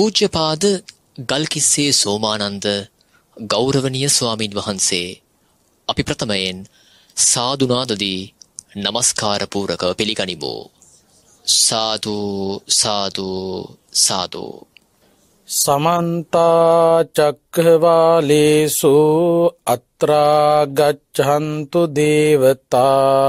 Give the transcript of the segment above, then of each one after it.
පූජ්‍යපාද ගල්කිස්සේ සෝමානන්ද ගෞරවනීය ස්වාමින් වහන්සේ අපි ප්‍රථමයෙන් සාදුනාදදී নমස්කාර පූරකව පිළිගනිමු සාදු සාදු සාදු සමන්ත චක්කවාලේසු අත්‍රා ගච්ඡන්තු දේවතා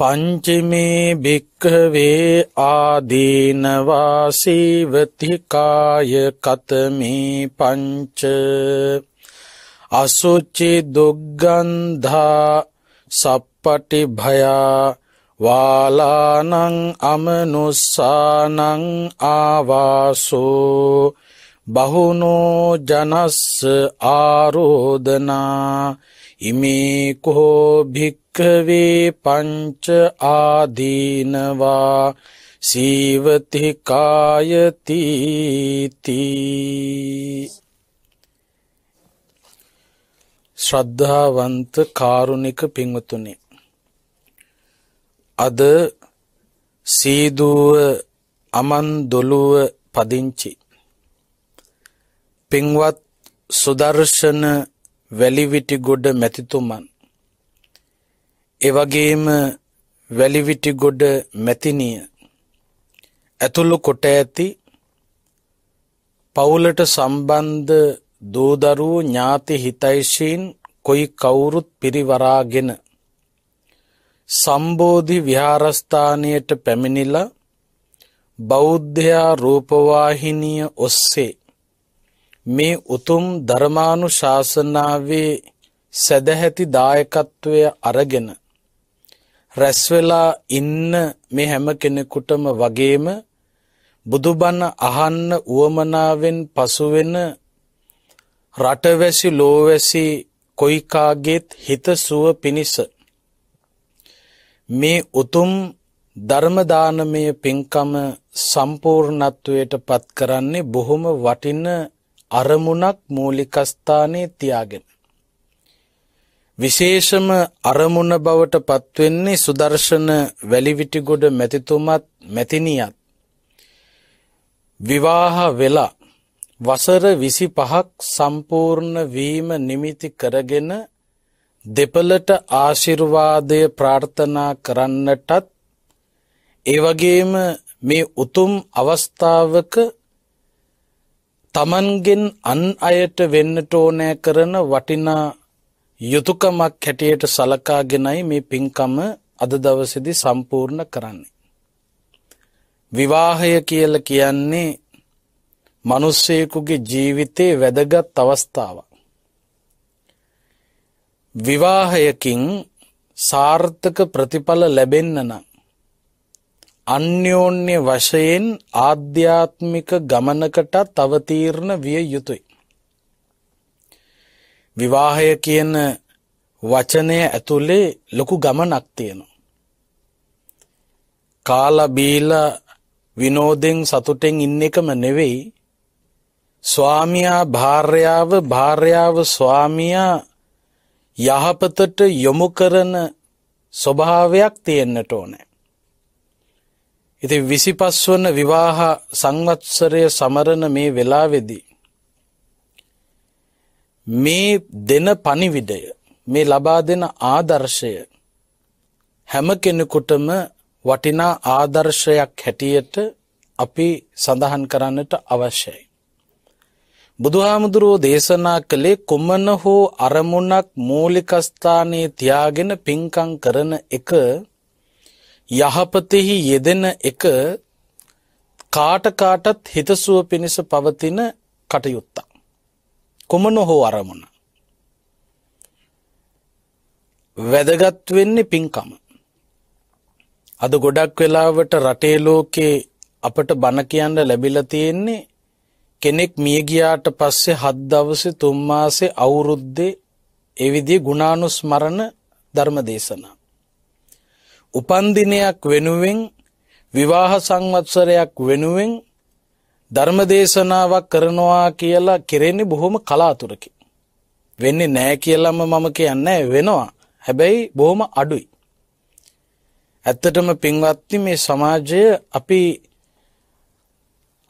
පංචිමේ භික්කවේ ආදීනවා සීවතිකාය කතමේ පංච අසුචි දුග්ගන්ධා සප්පටි භයා වාලානං අමනුස්සානං ආවාසෝ බහුනෝ ජනස්ස ආරෝධනා ඉමේ කෝ භික් භික්කවේ පංච ආදීනවා සීවති කායතිති ශ්‍රද්ධාවන්ත කාරුණික පින්වතුනි අද සීදුව අමන් දොළුව පදිංචි පින්වත් සුදර්ශන වැලිවිටිගොඩ මැතිතුමන් එවගේම වැලිවිටිගොඩ මැතිනිය ඇතුළු කොට ඇති පවුලට සම්බන්ධ දූදරූ ඥාති හිතයිශීන් කොයි කවුරුත් පිරිවරාගෙන සම්බෝධි විහාරස්ථානයට පැමිණිලා බෞද්ධයා රූපවාහිනිය ඔස්සේ මේ උතුම් ධර්මානු ශාසනාවේ සැදැහැති දායකත්වය අරගෙන රැස් වෙලා ඉන්න මේ හැම කෙනෙකුටම වගේම බුදුබණ අහන්න උවමනාවෙන් පසු වෙන රටවැසි ලෝවැසි කොයිකාගේත් හිත සුව පිණිස මේ උතුම් ධර්ම දානමය පින්කම සම්පූර්ණත්වයට පත් කරන්නේ බොහොම වටින අරමුණක් මූලිකස්ථානයේ තියාගෙන විශේෂම අරමුණ බවට පත්වෙන්නේ සුදර්ශන වැලිවිටිගොඩ මැතිතුමත් මැතිනියත්. විවාහ වෙලා වසර විසි පහක් සම්පූර්ණ වීම නිමිති කරගෙන දෙපලට ආශිර්වාදය ප්‍රාර්ථනා කරන්නටත් ඒවගේම මේ උතුම් අවස්ථාවක තමන්ගෙන් අන් අයට වෙන්නට ඕනෑ කරන වටිනා යුතුයකමක් හැටියට සලකාගෙනයි මේ පින්කම අද දවසේදී සම්පූර්ණ කරන්නේ. විවාහය කියලා කියන්නේ මිනිස්සෙකුගේ ජීවිතේ වැදගත් අවස්ථාවක්. විවාහයකින් සාර්ථක ප්‍රතිඵල ලැබෙන්න නම් අන්‍යෝන්‍ය වශයෙන් ආධ්‍යාත්මික ගමනකට තව තීරණ විය යුතුය. විවාහය කියන වචනය ඇතුලේ ලොකු ගමනක් තියෙනවා. කාලා බීලා විනෝදෙන් සතුටෙන් ඉන්න එකම නෙවෙයි ස්වාමියා භාර්යාව භාර්යාව ස්වාමියා යහපතට යොමු කරන ස්වභාවයක් තියෙන්නට ඕනේ. ඉතින් 25 වන විවාහ සංවත්සරය සමරන මේ වෙලාවේදී මේ දෙන පණිවිඩය මේ ලබා දෙන ආදර්ශය හැම කෙනෙකුටම වටිනා ආදර්ශයක් හැටියට අපි සඳහන් කරන්නට අවශ්‍යයි. බුදුහාමුදුරුවෝ දේශනා කළේ කුමන හෝ අරමුණක් මූලිකස්ථානයේ තියාගෙන පින්කම් කරන එක යහපතෙහි යෙදෙන එක කාට කාටත් හිතසුව පිණිස පවතින කටයුත්තක්. කොමන හෝ අරමුණ. වැදගත් වෙන්නේ පින්කම. අද ගොඩක් වෙලාවට රටේ ලෝකේ අපට බණ කියන්න ලැබිලා තියෙන්නේ කෙනෙක් මිය ගියාට පස්සේ හත් දවසේ තුන් මාසේ අවුරුද්දේ ඒ විදිහේ ගුණානුස්මරණ ධර්ම දේශනා. උපන් දිනයක් වෙනුවෙන් විවාහ සංවත්සරයක් වෙනුවෙන් ධර්මදේශනාවක් කරනවා කියලා කෙරෙන්නේ බොහොම කලාතුරකි. වෙන්නේ නෑ කියලම මම කියන්නේ වෙනවා. හැබැයි බොහොම අඩුයි. ඇත්තටම පින්වත්නි මේ සමාජය අපි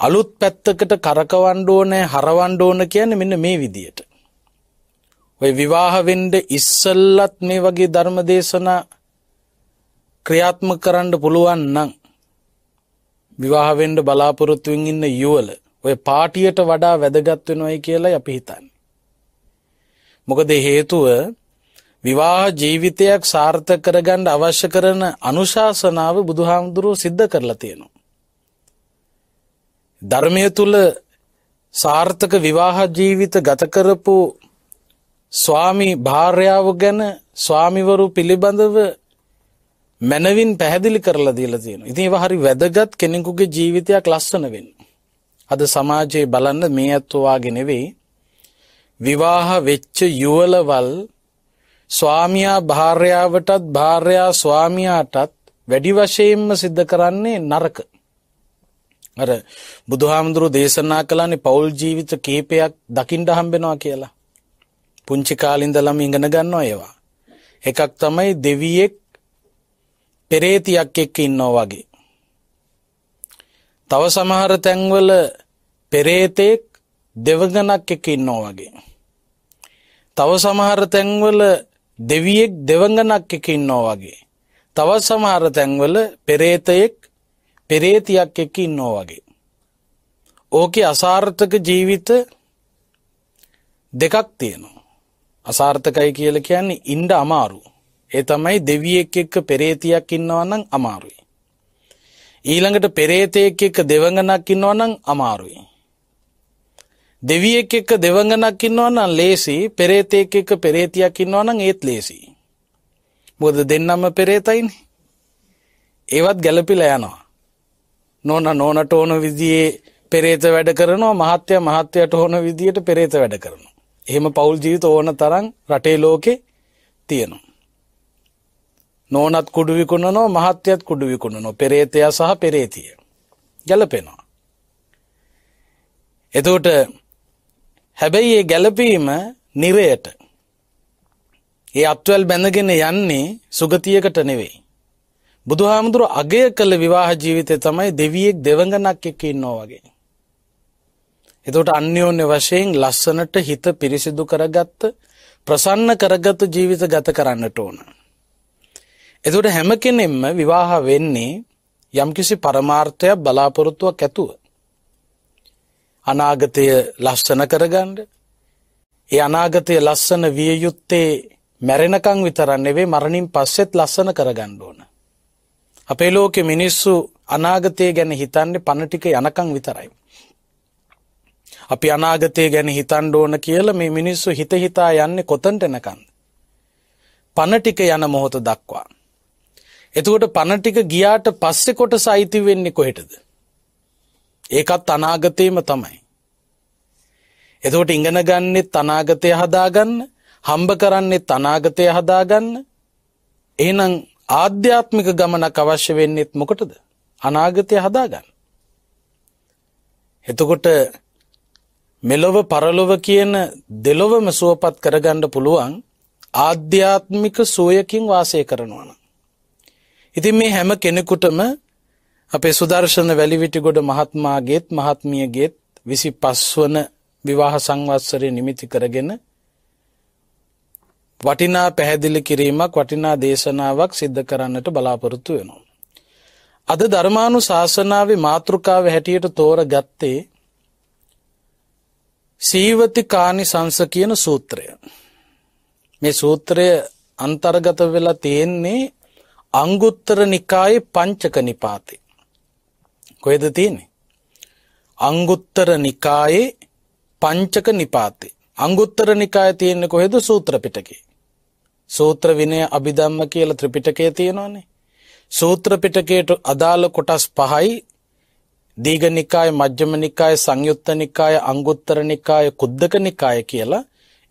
අලුත් පැත්තකට කරකවන්න ඕනේ හරවන්න ඕන කියන්නේ මෙන්න මේ විදියට. ඔය විවාහ වෙන්න ඉස්සෙල්ලත් මේ වගේ ධර්ම දේශනා ක්‍රියාත්මක කරන්න පුළුවන් නම් විවාහ වෙන්න බලාපොරොත්තුවෙන් ඉන්න යුවල ඔය පාටියට වඩා වැදගත් වෙනවයි කියලා අපි හිතන්නේ. මොකද හේතුව විවාහ ජීවිතයක් සාර්ථක කරගන්න අවශ්‍ය කරන අනුශාසනාව බුදුහාමුදුරුවෝ සිද්ධ කරලා තියෙනවා. ධර්මය තුල සාර්ථක විවාහ ජීවිත ගත කරපු ස්වාමි භාර්යාව ගැන ස්වාමිවරු පිළිබඳව මැනවින් පැහැදිලි කරලා දීලා තියෙනවා. ඉතින් ඒවා හරි වැදගත් කෙනෙකුගේ ජීවිතයක් ලස්සන වෙන්න. අද සමාජයේ බලන්න මේ ඇත්තෝ වාගේ නෙවෙයි. විවාහ වෙච්ච යුවලවල් ස්වාමියා භාර්යාවටත් භාර්යා ස්වාමියාටත් වැඩි වශයෙන්ම සිද්ධ කරන්නේ නරක. අර බුදුහාමුදුරු දේශනා කළානේ පෞල් ජීවිත කීපයක් දකින්න හම්බෙනවා කියලා. පුංචි කාලේ ඉඳලම ඉගෙන ගන්නවා ඒවා. එකක් තමයි දෙවියෙක් පෙරේතියක් එක්ක ඉන්නෝ වගේ. තව සමහර තැන්වල පෙරේතෙක් දෙවගනක් එක්ක ඉන්නෝ වගේ. තව සමහර තැන්වල දෙවියෙක් දෙවඟනක් එක්ක ඉන්නෝ වගේ. තවත් සමහර තැන්වල පෙරේතයෙක් පෙරේතියක් එක්ක ඉන්නෝ වගේ. ඕකේ අසාර්ථක ජීවිත දෙකක් තියෙනවා. අසාර්ථකයි කියලා කියන්නේ ඉන්න අමාරුයි. ඒ තමයි දෙවියෙක් එක්ක පෙරේතියක් ඉන්නවා නම් අමාරුයි. ඊළඟට පෙරේතයෙක් එක්ක දෙවඟනක් ඉන්නවා නම් අමාරුයි. දෙවියෙක් එක්ක දෙවඟනක් ඉන්නවා නම් ලේසි පෙරේතයෙක් එක්ක පෙරේතියක් ඉන්නවා නම් ඒත් ලේසි. මොකද දෙන්නම පෙරේතයිනේ. ඒවත් ගැළපිලා යනවා. නෝන නෝනට ඕන විදිහේ පෙරේත වැඩ කරනවා මහත්ය මහත්යට ඕන විදිහට පෙරේත වැඩ කරනවා. එහෙම පෞල් ජීවිත ඕන තරම් රටේ ලෝකේ තියෙනවා. නෝනත් කුඩු විකුණනෝ මහත්යත් කුඩු විකුණනෝ පෙරේතයා සහ පෙරේතිය. ගැලපෙනවා. එතකොට හැබැයි ඒ ගැලපීම නිරයට. ඒ අත්වල් බැඳගෙන යන්නේ සුගතියකට නෙවෙයි. බුදුහාමුදුරු අගය කළ විවාහ ජීවිතය තමයි දෙවියෙක් දෙවඟනක් එක්ක ඉන්නෝ වගේ. එතකොට අන්‍යෝන්‍ය වශයෙන් ලස්සනට හිත පිරිසිදු කරගත්ත ප්‍රසන්න කරගත්තු ජීවිත ගත කරන්නට ඕන. එතකොට හැම කෙනෙක්ම විවාහ වෙන්නේ යම්කිසි පරමාර්ථයක් බලාපොරොත්තුවක් ඇතුව. අනාගතය ලස්සන කරගන්න. ඒ අනාගතය ලස්සන විය යුත්තේ මැරෙනකං විතරක් නෙවෙයි මරණින් පස්සෙත් ලස්සන කරගන්න ඕන. අපේ ලෝකේ මිනිස්සු අනාගතය ගැන හිතන්නේ පණ ටික යනකම් විතරයි. අපි අනාගතය ගැන හිතන්න ඕන කියලා මේ මිනිස්සු හිත හිතා යන්නේ කොතනටනකන්ද? පණ ටික යන මොහොත දක්වා එතකොට පණටික ගියාට පස්සෙ කොට සයිති වෙන්නේ කොහෙටද. ඒකත් අනාගතයම තමයි. එතකොට ඉඟනගන්නෙත් අනාගතය හදාගන්න හම්බ කරන්නෙත් අනාගතය හදාගන්න එනම් ආධ්‍යාත්මික ගමනක් අවශ්‍ය වෙන්නෙත් මොකටද අනාගතය හදාගන්න. එතකොට මෙලොව පරලොව කියන දෙලොවම සුවපත් කරගන්න පුළුවන් ආධ්‍යාත්මික සුවයකින් වාසය කරනවනම්. ඉතින් මේ හැම කෙනෙකුටම අපේ සුදර්ශන වැලිවිටිගොඩ මහත්මාගේත් මහත්මියගේත් විසි පස්වන විවාහ සංවත්සරය නිමිති කරගෙන වටිනා පැහැදිලි කිරීමක් වටිනා දේශනාවක් සිද්ධ කරන්නට බලාපොරොත්තු වෙනවා. අද ධර්මානු ශාසනාව මාතෘකාව හැටියට තෝර ගත්තේ සීවති කානි සංස කියන සූත්‍රය. මේ සූත්‍රය අන්තර්ගත වෙලා තියෙන්නේ අංගුත්තර නිකායේ පංචක නිපාතේ. කොහෙද තියෙන්නේ? අංගුත්තර නිකායේ පංචක නිපාතේ. අංගුත්තර නිකාය තියෙන්නේ කොහෙද? සූත්‍ර පිටකේ. සූත්‍ර විනය අභිධම්ම කියලා ත්‍රිපිටකය තියෙනවානේ. සූත්‍ර පිටකයට අදාළ කොටස් පහයි දීඝ නිකාය, මජ්ක්‍ධිම නිකාය, සංයුත්ත නිකාය, අංගුත්තර නිකාය, කුද්දක නිකාය කියලා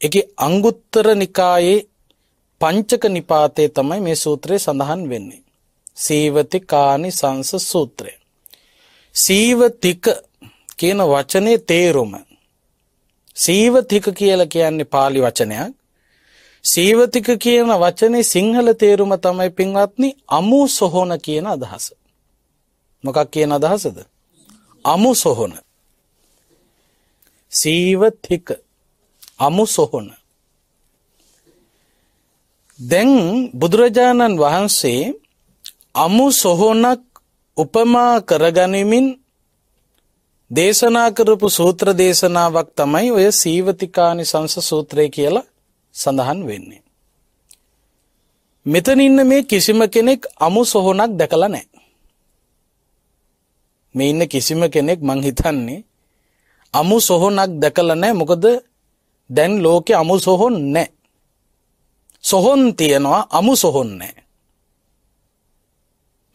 ඒකේ අංගුත්තර නිකායේ පංචක නිපාතය තමයි මේ සූත්‍රය සඳහන් වෙන්නේ. සීවති කානි සංස සූත්‍රය. සීවතික කියන වචනේ තේරුම. සීවතික කියලා කියන්නේ පාලි වචනයක්. සීවතික කියන වචනේ සිංහල තේරුම තමයි පින්වත්නි අමු සොහොන කියන අදහස. මොකක් කියන අදහසද? අමු සොහොන. සීවතික අමු සොහොන දැන් බුදුරජාණන් වහන්සේ අමු සොහොනක් උපමා කරගනිමින් දේශනා කරපු සූත්‍ර දේශනාවක් තමයි ඔය සීවතිකානි සංස සූත්‍රය කියලා සඳහන් වෙන්නේ. මෙතන ඉන්න මේ කිසිම කෙනෙක් අමු සොහොනක් දැකලා නැහැ. මේ ඉන්න කිසිම කෙනෙක් මං හිතන්නේ අමු සොහොනක් දැකලා නැහැ මොකද දැන් ලෝකේ අමු සොහොන් නැහැ. සොහොන් තියෙනවා අමු සොහොන් නෑ.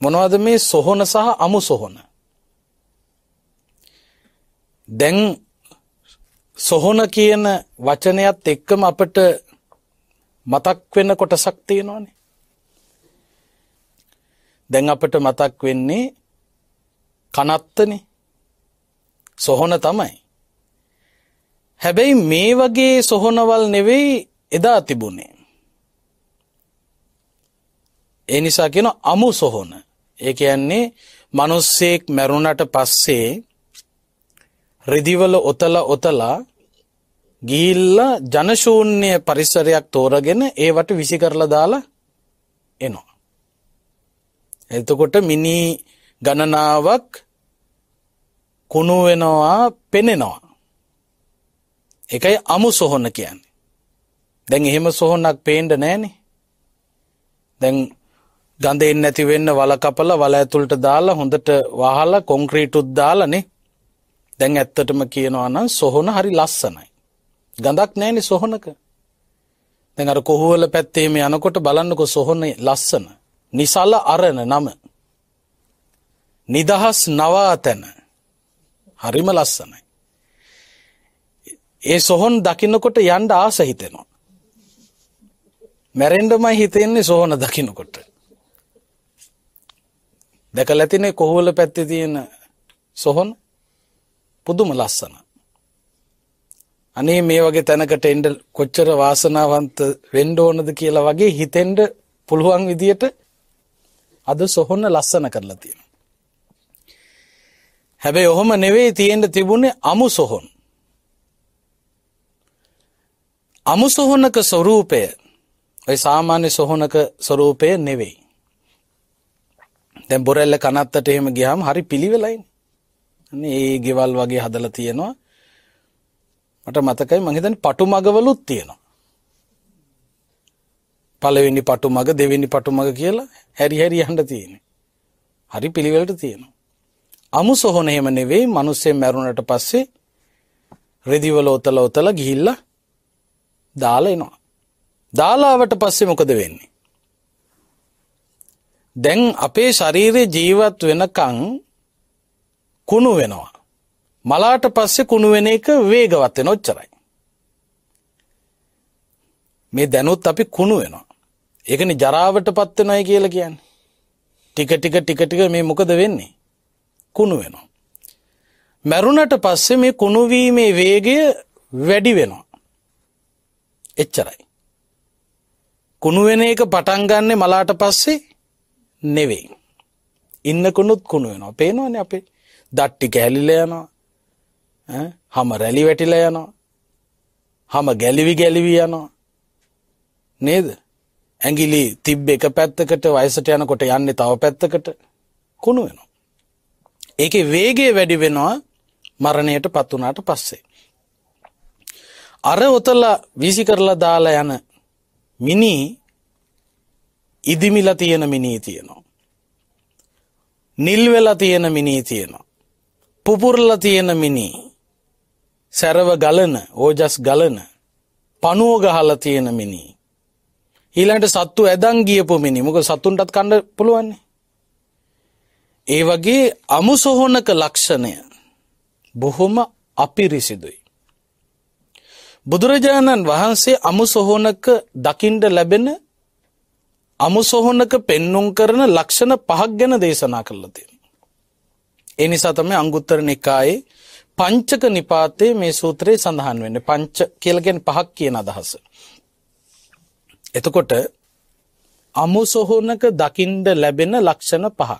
මොනවද මේ සොහොන සහ අමු සොහොන. දැන් සොහොන කියන වචනයත් එක්කම අපට මතක් වෙන කොටසක් තියෙනවානේ. දැන් අපට මතක් වෙන්නේ කනත්තනේ. සොහොන තමයි. හැබැයි මේ වගේ සොහොනවල් නෙවෙයි එදා තිබුණේ. ඒ නිසා කියන අමු සොහොන. ඒ කියන්නේ මිනිස්සෙක් මැරුණට පස්සේ රිදිවල ඔතල ඔතලා ගිහිල්ලා ජනශූන්‍ය පරිසරයක් තෝරගෙන ඒවට විසි කරලා දාලා එනවා. එතකොට මිනි ගණනාවක් කුණු වෙනවා පෙනෙනවා. එකයි අමු සොහොන කියන්නේ. දැන් එහෙම සොහොනක් පේන්න නෑනේ. දැන් ගඳ එන්නේ නැති වෙන්න වල කපලා වල ඇතුළට දාලා හොඳට වහලා කොන්ක්‍රීටුත් දාලානේ. දැන් ඇත්තටම කියනවා නම් සොහොන හරි ලස්සනයි. ගඳක් නැහැනේ සොහොනක. දැන් අර කොහුවල පැත්තේ මේ යනකොට බලන්නකො සොහොන ලස්සන. නිසල අරණ නම. නිදහස් නවාතන. හරිම ලස්සනයි. ඒ සොහොන් දකින්නකොට යන්න ආස හිතෙනවා. මැරෙන්නමයි හිතෙන්නේ සොහොන දකින්නකොට. දැකලා ඇතිනේ කොහොල පැත්තේ තියෙන සොහොන පුදුම ලස්සන. අනේ මේ වගේ තැනකට එන්න කොච්චර වාසනාවන්ත වෙන්න ඕනද කියලා වගේ හිතෙන්න පුළුවන් විදියට අද සොහොන ලස්සන කරලා තියෙනවා. හැබැයි ඔහොම නෙවෙයි තියෙන්න තිබුණේ අමු සොහොන්. අමු සොහොනක ස්වરૂපය ඔය සාමාන්‍ය සොහොනක ස්වરૂපය නෙවෙයි. දැන් බොරැල්ල කනත්තට එහෙම ගියාම හරි පිළිවෙලයිනේ. ඒ ගෙවල් වගේ හදලා තියෙනවා. මට මතකයි මං හිතන්නේ පටු මගවලුත් තියෙනවා. පළවෙනි පටු මග දෙවෙනි පටු මග කියලා හැරි හැරි යන්න තියෙන්නේ. හරි පිළිවෙලට තියෙනවා. අමු සොහොන එහෙම නෙවෙයි මිනිස්සේ මැරුණට පස්සේ රෙදිවල ඔතල ඔතල ගිහිල්ලා දාලා එනවා. දාලාවට පස්සේ මොකද වෙන්නේ? දැන් අපේ ශරීරය ජීවත් වෙනකං කුණු වෙනවා. මලාට පස්සෙ කුණුවෙන එක වේගවත් වෙන ඔච්චරයි. මේ දැනුත් අපි කුණු වෙනවා. ඒකන ජරාවට පත්වෙනයි කියල කියන්න. ටික ටික ටික ටික මේ මොකද වෙන්නේ. කුණු වෙනවා. මැරුණට පස්සෙ මේ කුණුවීමේ වේගය වැඩි වෙනවා. එච්චරයි. කුණුවෙන එක පටන්ගන්නේ මලාට පස්සේ නෙවෙයි. ඉන්න කුණුත් කුණු වෙනවා. පේනවනේ අපේ දට්ටි කැලිලා යනවා. හම රැලි වැටිලා යනවා. හම ගැලිවි ගැලිවි යනවා. නේද? ඇඟිලි තිබ්බ එක පැත්තකට වයසට යනකොට යන්නේ තව පැත්තකට කුණු වෙනවා. ඒකේ වේගය වැඩි වෙනවා මරණයටපත් උනාට පස්සේ. අර ඔතලා වීසි කරලා දාලා යන මිනි ඉදිමිලා තියෙන මිනී තියෙනවා. නිල්වෙලා තියෙන මිනී තියෙනවා. පුපුරලා තියෙන මිනී සැරව ගලන ඕජස් ගලන පනුව ගහලා තියෙන මිනී. ඊළඟට සත්තු ඇදන් ගියපු මිනී. මොකද සතුන්ටත් කන්න පුළුවන්නේ. ඒ වගේ අමුසොහොනක ලක්ෂණය බොහොම අපිරිසිදුයි. බුදුරජාණන් වහන්සේ අමුසොහොනක දකිින්ඩ ලැබෙන අමුසොහොනක පෙන්නුම් කරන ලක්ෂණ පහක් ගැන දේශනා කරලතින්. එනිසා තමයි අංගුත්තර නිකායේ පංචක නිපාතේ මේ සූත්‍රයේ සඳහන් වෙන්න පංච කියලගෙන් පහක් කියන අදහස. එතකොට අමුසොහොනක දකිින්ඩ ලැබෙන ලක්ෂණ පහ.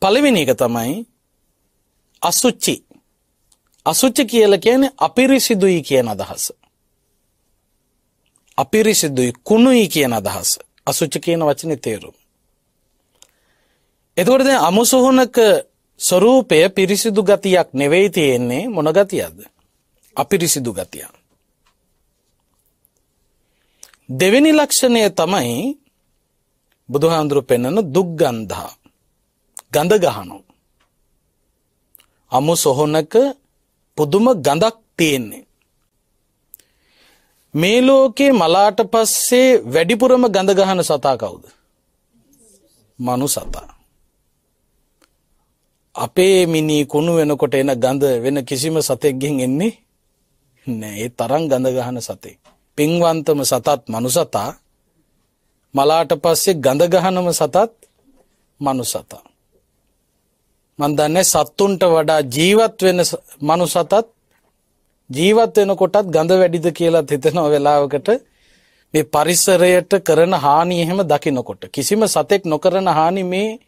පළවෙනි එක තමයි අසුච්චි අසුච්ච කියල කියන අපිරිසිදුයි කියන අදහස. අපිරිසිදුයි කුණුයි කියන අදහස. අසුචි කියන වචනේ තේරුම. එතකොට දැන් අමුසුහුණක ස්වરૂපය පිරිසිදු ගතියක් නෙවෙයි තියෙන්නේ මොන ගතියක්ද? අපිරිසිදු ගතියක්. දෙවෙනි ලක්ෂණය තමයි බුදුහාඳුරු පෙන්වන දුක්ගන්ධා. ගඳ ගහනවා. අමු සොහොනක පුදුම ගඳක් තියෙන්නේ. මේ ලෝකේ මලාට පස්සේ වැඩිපුරම ගඳ ගහන සතා කවුද? මනු සතා. අපේ මිනි කුණු වෙනකොට එන ගඳ වෙන කිසිම සතෙක්ගෙන් එන්නේ නෑ. ඒ තරම් ගඳ ගහන සතෙක්. පින්වන්තම සතත් මනු සතා මලාට පස්සේ ගඳ ගහනම සතත් මනු සතා. මන් දන්නේ සත්තුන්ට වඩා ජීවත් වෙන මනු සතත් ජීවත් වෙනකොටත් ගඳ වැඩිද කියලාත් හිතන වෙලාවකට මේ පරිසරයට කරන හානිය එහෙම දකිනකොට කිසිම සතෙක් නොකරන හානි මේ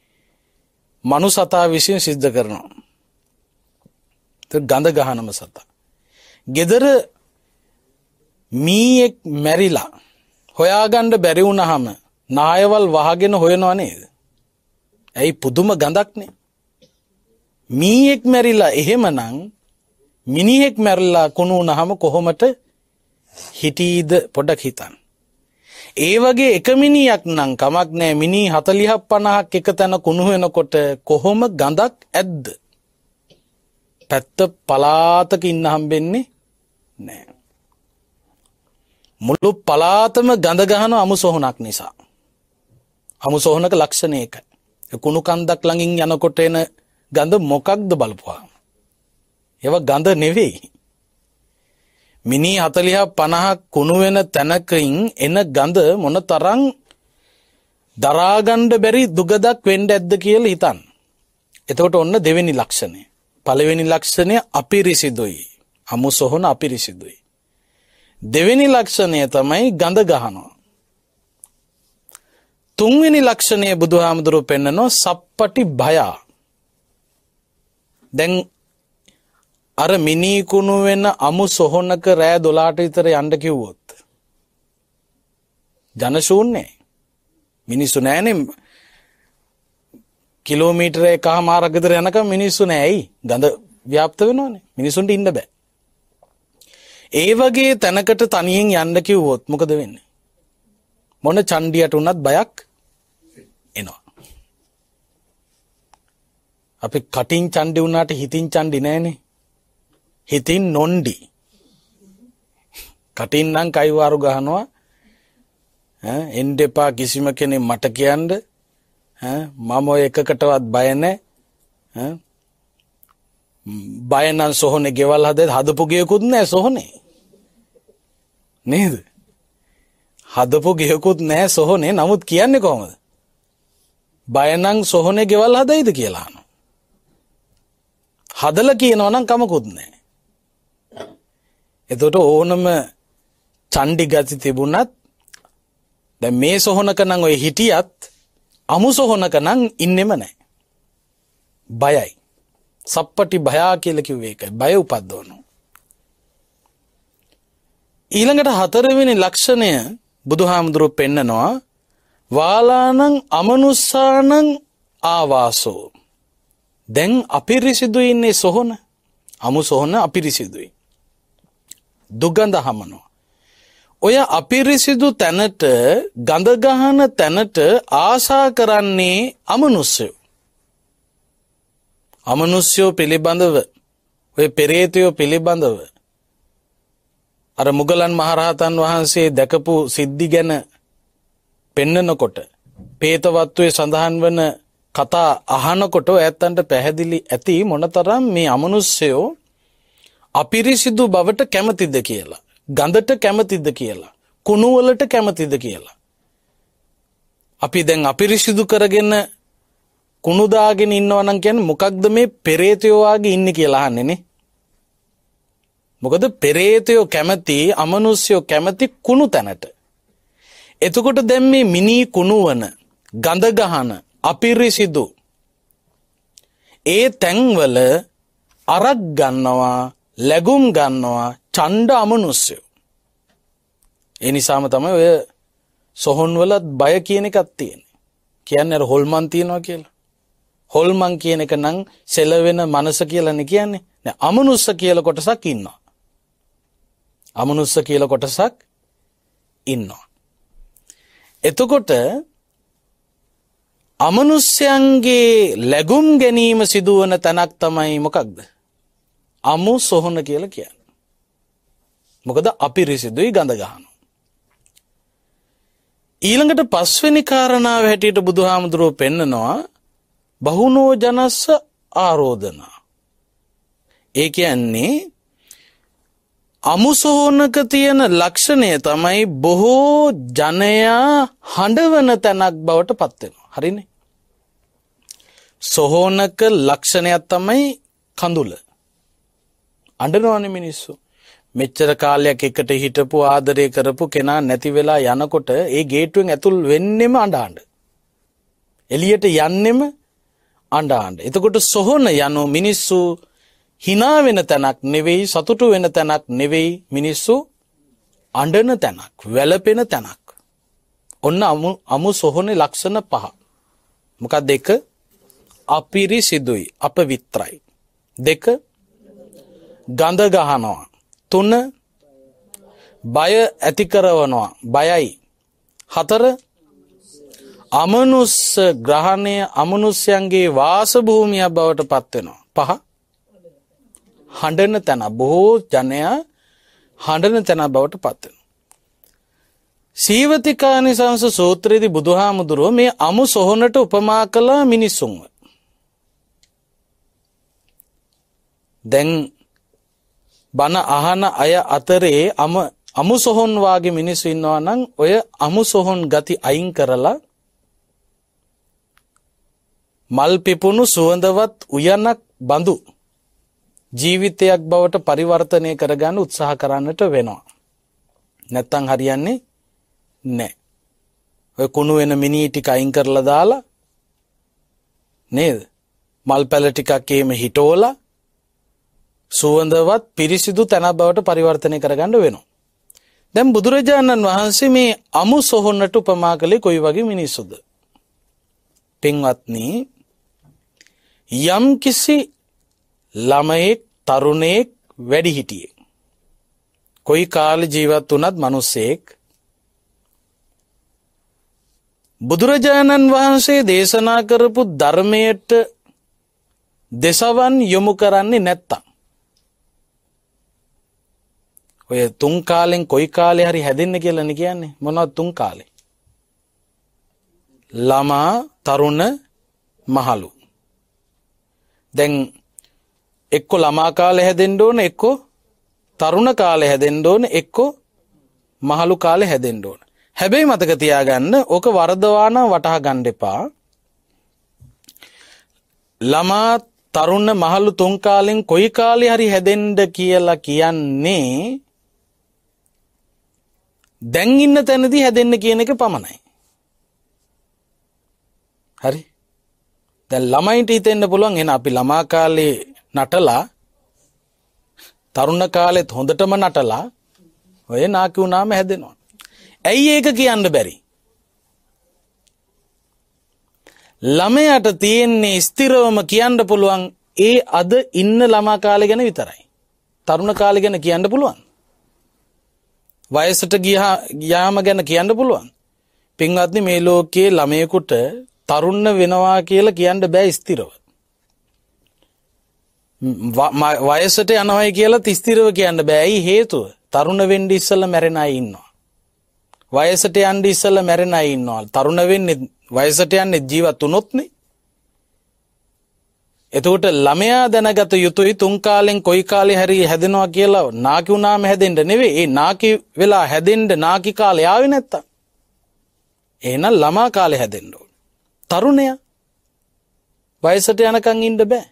මනුසතා විසින් සිද්ධ කරනවා. ගඳ ගහනම සතා. ගෙදර මීයෙක් මැරිලා හොයාගන්න බැරි වුණාම නායවල් වහගෙන හොයනවා නේද? ඇයි පුදුම ගඳක්නේ? මීයෙක් මැරිලා එහෙමනම් මිනිහෙක් මැරල්ලා කුණු නහම කොහොමට හිටීද පොඩක් හිතන්. ඒ වගේ එක මිනිියක් නම් කමක් නෑ මිනි හතලිහක් පණහක් එක තැන කුණුවෙනකොට කොහොම ගඳක් ඇද්ද. පැත්ත පලාතක ඉන්න හම්බෙන්නේ නෑ. මුළු පලාතම ගඳගහන අමු සොහොනක් නිසා. හමු සොහොනක ලක්ෂණයක. කුණු කන්දක් ළඟින් යනකොට එන ගඳ මොකක්ද බලපුවා. ඒව ගඳ නෙවෙයි. මිනි 40 50 කුණු වෙන තැනකින් එන ගඳ මොන තරම් දරාගන්න බැරි දුගදක් වෙන්න ඇද්ද කියලා හිතන්න. එතකොට ඔන්න දෙවෙනි ලක්ෂණය. පළවෙනි ලක්ෂණය අපිරිසිදුයි. අමු සොහොන අපිරිසිදුයි. දෙවෙනි ලක්ෂණය තමයි ගඳ ගහනවා. තුන්වෙනි ලක්ෂණය බුදුහාමුදුරුව පෙන්නනෝ සප්පටි භයා. දැන් අර මිනීකුණු වෙන අමු සොහොනක රෑ දොලාට විතර යන්න කිව්වොත්. ජනශූන්නේ මිනිස්සු නෑනෙම් කිලෝමීටර එකහ මාරගතර යනක මිනිස්සු නෑයි ගඳ ව්‍යාප්ත වෙනවානේ මිනිසුන්ට ඉන්න බෑ. ඒ වගේ තැනකට තනියෙන් යන්න කිව්වොත් මොකද වෙන්න. මොන චන්ඩියට වනත් බයක් එනවා. අපි කටින් චන්ඩි වුණාට හිතින් චන්ඩි නෑනේ හිතින් නොණ්ඩි. කටින් නම් කයිවාරු ගහනවා. එන්න එපා කිසිම කෙනෙක් මට කියන්න. මම ඔය එකකටවත් බය නැහැ. බය නම් සොහොනේ ගෙවල් හදේ හදපු ගියකුත් නැහැ සොහොනේ. නේද? හදපු ගියකුත් නැහැ සොහොනේ. නමුත් කියන්නේ කොහොමද? බය නම් සොහොනේ ගෙවල් හදයිද කියලා අහනවා. හදලා කියනවා නම් කමකුත් නැහැ. එතකොට ඕනම චණ්ඩි ගති තිබුණත් දැන් මේ සොහනක නම් ඔය හිටියත් අමු සොහනක නම් ඉන්නෙම නැහැ. බයයි. සප්පටි භයා කියලා කිව්වේ ඒකයි. බය උපද්දවනවා. ඊළඟට හතරවෙනි ලක්ෂණය බුදුහාමුදුරුව පෙන්නනවා වාලානං අමනුස්සානං ආවාසෝ දැන් අපිරිසිදු ඉන්නේ සොහොන අමු සොහොන අපිරිසිදුයි දුගඳ හමනවා. ඔය අපිරිසිදු තැනට ගඳගහන තැනට ආසා කරන්නේ අමනුස්සයෝ. අමනුස්්‍යයෝ පිළිබඳව ඔය පෙරේතයෝ පිළිබඳව. අර මුගලන් මහරහතන් වහන්සේ දැකපු සිද්ධි ගැන පෙන්නනකොට. පේතවත්වේ සඳහන් වන කතා අහනකොට ඇත්තන්ට පැහැදිලි ඇති මොනතරම් මේ අමනුස්සයෝ අපිරිසිදු බවට කැමතිද කියලා. ගඳට කැමතිද කියලා. කුණුවලට කැමතිද කියලා. අපි දැන් අපිරිසිදු කරගෙන කුණුදාගෙන ඉන්නවනම් කියන්නේ මොකක්ද මේ පෙරේතයෝ වගේ ඉන්නේ කියලා අහන්නේනේ. මොකද පෙරේතයෝ කැමති අමනුෂ්‍යයෝ කැමති කුණු තැනට. එතකොට දැන් මේ මිනී කුණුවන ගඳ ගහන අපිරිසිදු ඒ තැන්වල අරක් ගන්නවා ලැගුම් ගන්නවා චණ්ඩ අමනුස්සයෝ. එනිසාම තමයි ඔය සොහොන්වලත් බය කියන එකත් තියෙන. කියන්න අර හොල්මන් තියෙනවා කියලා. හොල්මන් කියන එක නම් සෙලවෙන මනස කියලන කියන්නේ නෑ අමනුස්ස කියල කොටසක් ඉන්නවා. අමනුස්ස කියල කොටසක් ඉන්නවා. එතකොට අමනුස්්‍යයන්ගේ ලැගුම් ගැනීම සිදුවන තැනක් තමයි මොකක්ද. අමු සොහොන කියලා කියන්න. මොකද අපි රිසිදුයි ගඳ ගහනු. ඊළඟට පස්වෙනි කාරණාව හැටියට බුදුහාමුදුරුව පෙන්නනවා බහුණෝ ජනස්ස ආරෝධනා. ඒ කියන්නේ අමුසෝනක තියෙන ලක්ෂණය තමයි බොහෝ ජනයා හඬවන තැනක් බවට පත්වෙනවා. හරිනේ. සොහෝනක ලක්ෂණයක් තමයි කඳුල. අඬනවනේ මිනිස්සු. මෙච්චර කාලයක් එකට හිටපු ආදරය කරපු කෙනා නැති වෙලා යනකොට ඒ ගේට්ටුවෙන් ඇතුල් වෙන්නෙම අඬාඬ. එළියට යන්නෙම අඬාඬ. එතකොට සොහොන යනු මිනිස්සු hina වෙන තැනක් නෙවෙයි සතුටු වෙන තැනක් නෙවෙයි මිනිස්සු අඬන තැනක් වැළපෙන තැනක්. ඔන්න අමු අමු සොහොනේ ලක්ෂණ පහ. මොකක් දෙක අපිරිසිදුයි අපවිත්‍රයි. දෙක ගඳ ගහනවා. තුන බය ඇති කරවනවා. බයයි. හතර අමනුස්ස ග්‍රහණය අමනුස්්‍යයන්ගේ වාසභූමියක් බවට පත්වෙනවා. පහ හඬන තැන බොහෝ ජනයා හඬන තැන බවට පත්වෙන. සීවතිකානිසංස සූත්‍රයේදී බුදුහාමුදුරුව මේ අමු සොහොනට උපමා කළා මිනිස්සුන්ව. දැන් බන අහන අය අතරේ අම අමු සොහොන් වාගේ මිනිස්සු ඉන්නවා නම් ඔය අමු සොහොන් ගති අයින් කරලා මල් පිපුණු සුවඳවත් උයනක් බඳු ජීවිතයක් බවට පරිවර්තනය කරගන්න උත්සාහ කරන්නට වෙනවා. නැත්තං හරියන්නේ නෑ. ඔය කුණු වෙන මිනී ටික අයින් කරලා දාලා නේද? මල් පැල ටිකක් එහෙම හිටෝලා සුවඳවත් පිරිසිදු තැනක් බවට පරිවර්තනය කරගන්න වෙනවා. දැම් බුදුරජාණන් වහන්සේ මේ අමු සොහොන්නට උපමා කළේ කොයි වගේ මිනිස්සුද. පෙන්වත්නී යම් කිසි ළමයෙක් තරුණයෙක් වැඩිහිටියෙක්. කොයි කාල ජීවත් වනත් මනුස්සෙක් බුදුරජාණන් වහන්සේ දේශනා කරපු ධර්මයට දෙසවන් යොමු කරන්නේ නැත්තම්. ඔය තුන් කාලෙන් කොයි කාලේ හරි හැදෙන්න කියලානේ කියන්නේ. මොනවද තුන් කාලේ? ළමා, තරුණ, මහලු. දැන් එක්ක ළමා කාලේ හැදෙන්න ඕන, එක්ක තරුණ කාලේ හැදෙන්න ඕන, එක්ක මහලු කාලේ හැදෙන්න ඕන. හැබැයි මතක තියාගන්න ඕක වරදවා නම් වටහා ගන්න එපා. ළමා තරුණ මහලු තුන් කාලෙන් කොයි කාලේ හරි හැදෙන්න කියලා කියන්නේ දැන් ඉන්න තැනදී හැදෙන්න කියන එක පමණයි. හරි. දැන් ළමයින්ට හිතෙන්න පුළුවන් එහෙනම් අපි ළමා කාලේ නටලා තරුණ කාලෙත් හොඳටම නටලා ඔය නාකි වුණාම හැදෙනවා. ඇයි ඒක කියන්න බැරි? ළමයට තියෙන්නේ ස්ථිරවම කියන්න පුළුවන් ඒ අද ඉන්න ළමා කාලේ ගැන විතරයි. තරුණ කාලේ ගැන කියන්න පුළුවන්. වයසට ගියාම ගැන කියන්න පුළුවන්. පින්වත්නි මේ ලෝකයේ ළමයෙකුට තරුණ වෙනවා කියලා කියන්න බෑ ස්ථිරව. වයසට යනවයි කියලා තිස්තිරව කියන්න බෑ. ඇයි හේතුව? තරුණ වෙන්න ඉස්සෙල්ලා මැරෙන අය ඉන්නවා. වයසට යන්න ඉස්සෙල්ලා මැරෙන අය ඉන්නවා. තරුණ වෙන්නේ වයසට යන්නේ ජීවත් වුණොත්නේ. එතකොට ළමයා දැනගත යුතුයි තුන් කාලෙන් කොයි කාලේ හැරි හැදෙනවා කියලා නාකි වුණාම හැදෙන්න නෙවෙයි. ඒ නාකි වෙලා හැදෙන්න නාකි කාලේ ආවේ නැත්තම්. එහෙනම් ළමා කාලේ හැදෙන්න ඕන. තරුණයා වයසට යනකම් ඉන්න බෑ.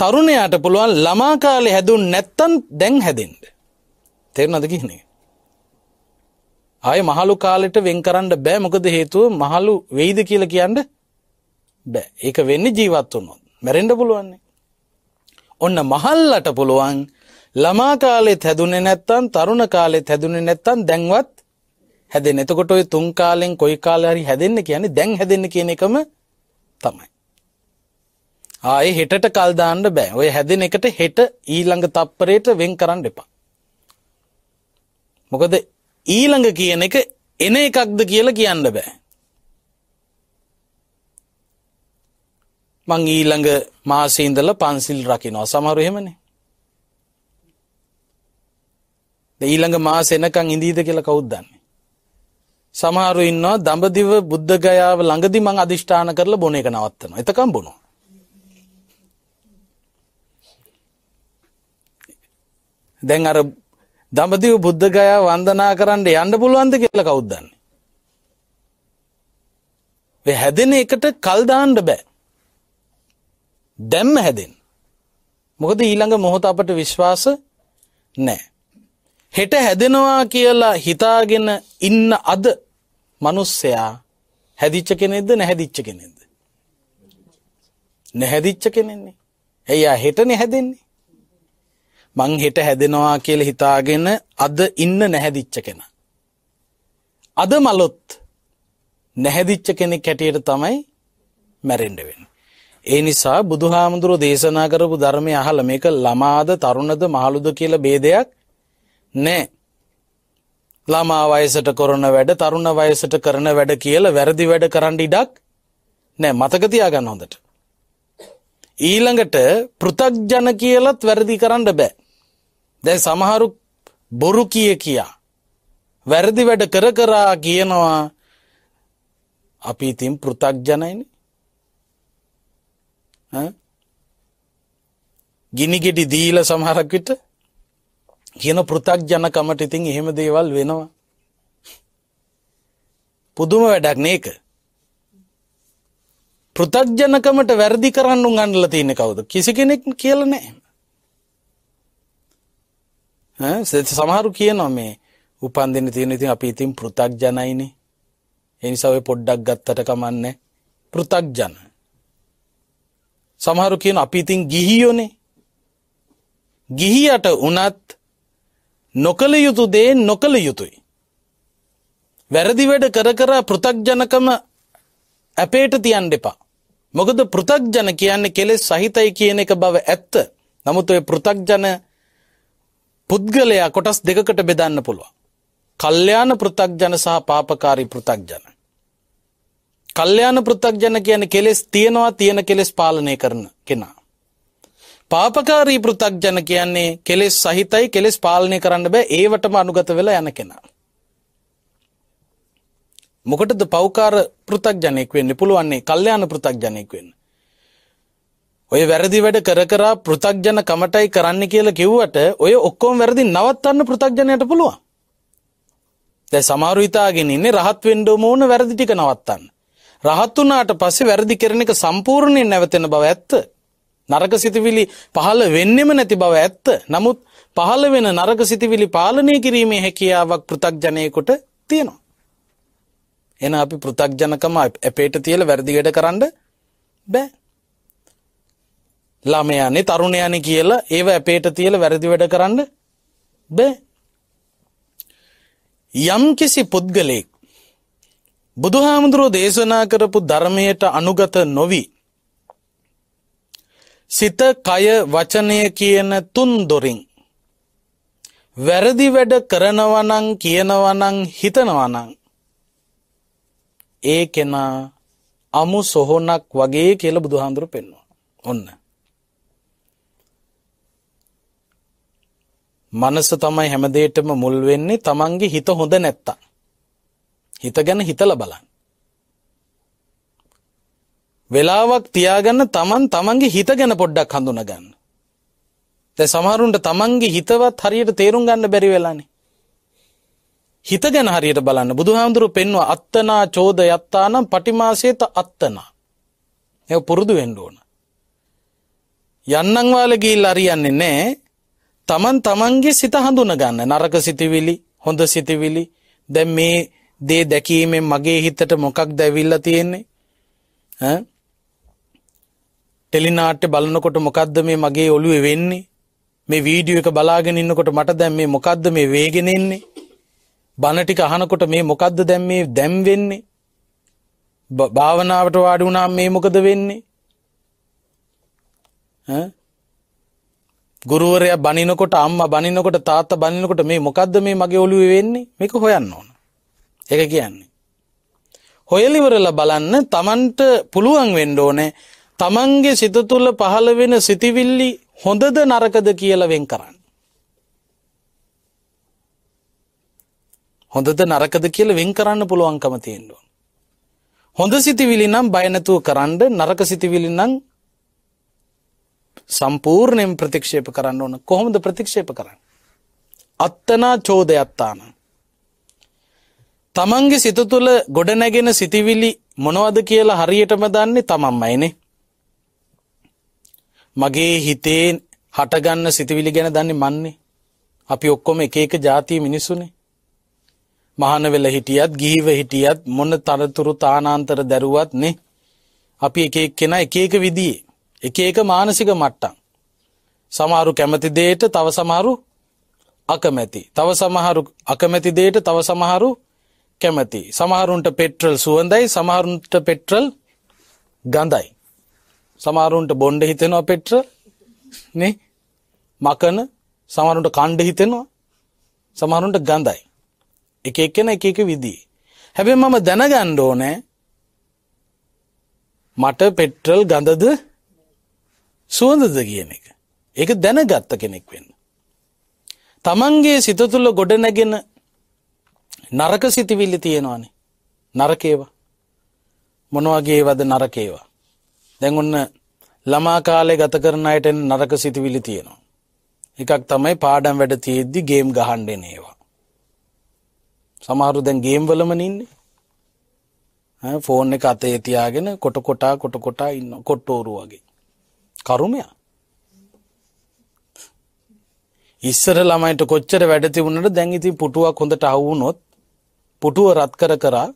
තරුණයාට පුළුවන් ළමා කාලේ හැදුන් නැත්තම් දැන් හැදෙන්න. තේරුණාද කියන්නේ? ආයේ මහලු කාලෙට වෙන් කරන්න බෑ මොකද හේතුව මහලු වෙයිද කියලා කියන්නේ බෑ. ඒක වෙන්නේ ජීවත් වුණොත්. මැරෙන්න පුළුවන්. ඔන්න මහල්ලට පුළුවන් ළමා කාලෙත් හැදුනේ නැත්තම් තරුණ කාලෙත් හැදුනේ නැත්තම් දැන්වත් හැදෙන. එතකොට ওই තුන් කාලෙන් කොයි කාලේ හරි හැදෙන්න කියන්නේ දැන් හැදෙන්න කියන එකම තමයි. ආයේ හෙටට කල් දාන්න බෑ. ඔය හැදෙන එකට හෙට ඊළඟ තප්පරයට වෙන් කරන්න එපා. මොකද ඊළඟ කියන එක එන එකක්ද කියලා කියන්න බෑ. මං ඊළඟ මාසේ ඉඳලා පන්සිල් රකින්නවා. සමහරු එහෙමනේ. ඊළඟ මාස එනකන් ඉඳීද කියලා කවුද දන්නේ? සමහරු ඉන්නවා දඹදිව බුද්ධ ගයාව ළඟදී මං අදිෂ්ඨාන කරලා බොන එක නවත්තනවා. එතකන් බොනවා. දැන් අර දඹදිව බුද්ධ ගයාව වන්දනා කරන්න යන්න පුළුවන්ද කියලා කවුද දන්නේ? හැදෙන එකට කල් දාන්න බෑ. දැම්ම හැදෙන්. මොකද ඊළඟ මොහොත අපට විශ්වාස නෑ. හෙට හැදෙනවා කියලා හිතාගෙන ඉන්න අද මනුස්සයා හැදිච්ච කෙනෙක්ද නැහැදිච්ච කෙනෙක්ද. නැහැදිච්ච කෙනෙන්නේ. එයා හෙටනේ හැදෙන්නේ. මං හෙට හැදෙනවා කියලා හිතාගෙන අද ඉන්න නැහැදිච්ච කෙනා. අද මලොත් නැහැදිච්ච කෙනෙක් හැටියට තමයි මැරෙන්න වෙන්නේ. ඒ නිසා බුදුහාමුදුරෝ දේශනා කරපු ධර්මය අහලා මේක ළමාද තරුණද මහලුද කියලා ભેදයක් නැහැ. ළමා වයසට කරන වැඩ තරුණ වයසට කරන වැඩ කියලා වැරදි වැඩ කරන්න ඉඩක් නැහැ. මතක තියාගන්න හොඳට. ඊළඟට පෘ탁ජන කියලත් වැරදි කරන්න බෑ. දැන් සමහරු බොරු කිය කියා වැරදි වැඩ කර කරා කියනවා අපි ඉතින් පෘ탁ජනයිනේ. ගිනිගෙඩි දීල සමහරක්විට කියන පෘතක් ජනකමට ඉතින් එහෙම දේවල් වෙනවා. පුදුම වැඩක් නේක. පෘතජ්ජනකමට වැරදි කරන්න උන් අන්නල තියෙන කවුද කිසි කෙනෙක් කියල නෑ සමහරු කියනවා මේ උපන්දින තියෙන ඉතින් අපි ඉතින් පෘතක් ජනයිනේ එනිසා ඔය පොඩ්ඩක් ගත්තට කමන්නේ පෘතක් ජනයි සමහරු කියන අපි ඉතින් ගිහියෝනේ. ගිහියට වනත් නොකළ යුතු දේ නොකළ යුතුයි. වැරදි වැඩ කර කර පෘථග්ජනකම ඇපේට තියන් දෙපා. මොකද පෘථග්ජන කියන්නේ කෙලෙස් සහිතයි කියන එක බව ඇත්ත. නමුත් ඔය පෘථග්ජන පුද්ගලයා කොටස් දෙකකට බෙදන්න පුළුවන්. කල්යාණ පෘථග්ජන සහ පාපකාරී පෘථග්ජන. කල්යාණ පෘථග්ජන කියන්නේ කෙලෙස් තියනවා තියෙන කෙලෙස් පාලනය කරන කෙනා. පාපකාරී පෘථග්ජන කියන්නේ කෙලෙස් සහිතයි කෙලෙස් පාලනය කරන්න බෑ ඒවටම අනුගත වෙලා යන කෙනා. මොකටද පෞකාර පෘථග්ජනෙක් වෙන්න පුළුවන්නේ කල්යාණ පෘථග්ජනෙක් වෙන්න. ඔය වැරදි වැඩ කර කරා පෘථග්ජන කමටයි කරන්න කියලා කිව්වට ඔය ඔක්කොම වැරදි නවත්තන්න පෘථග්ජනයට පුළුවන්. දැන් සමහරු හිතාගෙන ඉන්නේ රහත් වෙන්න ඕන වැරදි ටික නවත්තන්න. රහත් වුණාට පස්සේ වැරදි කරන එක සම්පූර්ණයෙන් නැවතෙන බව ඇත්ත. නරක සිතිවිලි පහළ වෙන්නෙම නැති බව ඇත්ත. නමුත් පහළ වෙන නරක සිතිවිලි පාලනය කිරීමේ හැකියාවක් පෘථග්ජනයෙකුට තියෙනවා. එන අපි පෘථග්ජනකම අපේට තියලා වැරදි වැඩ කරන්න බෑ. ළමයානේ තරුණයානේ කියලා ඒව අපේට තියලා වැරදි වැඩ කරන්න බෑ. යම් කිසි පුද්ගලයෙක් බුදුහාමුදුරෝ දේශනා කරපු ධර්මයට අනුගත නොවී. සිත කය වචනය කියන තුන් දොරින්. වැරදි වැඩ කරනවනං කියනවනං හිතනවනං. ඒ කෙනා අමු සොහොනක් වගේ කියල බුදුහාන්දුරු පෙන්වා. ඔන්න. මනස තමයි හැමදේටම මුල් වෙන්නේ තමන්ගේ හිත හොඳ නැත්තා. හිත ගැන හිතලා බලන්න. වෙලාවක් තියාගන්න තමන් තමන්ගේ හිත ගැන පොඩ්ඩක් හඳුනගන්න. දැන් සමහරුන්ට තමන්ගේ හිතවත් හරියට තේරුම් ගන්න බැරි වෙලානේ. හිත ගැන හරියට බලන්න බුදුහාමුදුරු පෙන්වා අත්තනා චෝද යත්තානම් පටිමාසේත අත්තනා. ඒ පුරුදු වෙන්න ඕන. යන්නන් වාල ගිහිල්ලා හරියන්නේ නැහැ. තමන් තමන්ගේ සිත හඳුනගන්න. නරක සිතවිලි, හොඳ සිතවිලි. දැන් මේ දේ දැකීමෙන් මගේ හිතට මොකක් දැවිල්ල තියෙන්නේ ටෙලිනාට්‍ය බලනකොට මොකක්ද මේ මගේ ඔළුවේ වෙන්නේ මේ වීඩියෝ එක බලාගෙන ඉන්නකොට මට දැන් මේ මොකද්ද මේ වේගෙන එන්නේ බන ටික අහනකොට මේ මොකද්ද දැන් මේ දැම් වෙන්නේ භාවනාවට වාඩි වුණාම මේ මොකද වෙන්නේ ඈ ගුරුවරයා බනිනකොට අම්මා බනිනකොට තාත්තා බනිනකොට මේ මොකද්ද මේ මගේ ඔළුවේ වෙන්නේ මේක හොයන්න ඕන ඒක කියන්නේ. හොයලිවරලා බලන්න තමන්ට පුළුවන් වෙන්න ඕනේ තමන්ගේ සිත තුළ පහළ වෙන සිතිවිල්ලි හොඳද නරකද කියලා වෙන් කරන්න. හොඳද නරකද කියලා වෙන් කරන්න පුළුවන්කම තියෙන්න ඕන. හොඳ සිතිවිලි නම් බය නැතුව කරන්න නරක සිතිවිලි නම් සම්පූර්ණයෙන් ප්‍රතික්ෂේප කරන්න ඕන. කොහොමද ප්‍රතික්ෂේප කරන්නේ? අත්තනා චෝදයත්තාන. තමන්ගේ සිත තුළ ගොඩනැගෙන සිතිවිලි මොනවද කියලා හරියටම දන්නේ තමන්මයිනේ. මගේ හිතේ හටගන්න සිතිවිලි ගැන දන්නේ මන්නේ. අපි ඔක්කොම එක එක ජාතිය මිනිස්සුනේ. මහන වෙල හිටියත් ගිහිව හිටියත් මොන තරතුරු තානාන්තර දැරුවත් නේ. අපි එක එක්කෙනා එක එක විදිහේ එක එක මානසික මට්ටම්. සමහරු කැමති දෙයට තව සමහරු අකමැති. තව සමහරු අකමැති දෙයට තව සමහරු කැමති. සමහරුන්ට පෙට්‍රල් සුවඳයි සමහරුන්ට පෙට්‍රල් ගඳයි. සමහරුන්ට බොන්්ඩ හිතෙනවා පෙට්‍රල් නේ මකන සමහරුන්ට කණ්ඩ හිතෙනවා සමහරුන්ට ගඳයි. එක එක්කෙන එක එක විදිී. හැබැයි මම දැනගන්න ඕනේ මට පෙට්‍රල් ගඳද සුවඳද කියන එක. ඒක දැනගත්ත කෙනෙක් වෙන්න. තමන්ගේ සිත තුළ ගොඩනැගෙන නරක සිතිවිල්ලි තියෙනවානේ නරකේවා මොනවගේවද නරකේවා දැන් ඔන්න ළමා කාලේ ගත කරන අයට නරක සිතිවිලි තියෙනවා එකක් තමයි පාඩම් වැඩ තියෙද්දි ගේම් ගහන්න එන ඒවා සමහරු දැන් ගේම් වලම ඉන්නේ ඈ ෆෝන් එක අතේ තියාගෙන කොට කොටා කොට කොටා ඉන්න කොට්ටෝරු වගේ කරුමයක් ඉස්සර ළමයින්ට කොච්චර වැඩ තිබුණට දැන් ඉතින් පුටුවක් හොඳට අහු වුණොත් පුටුව රත් කර කරා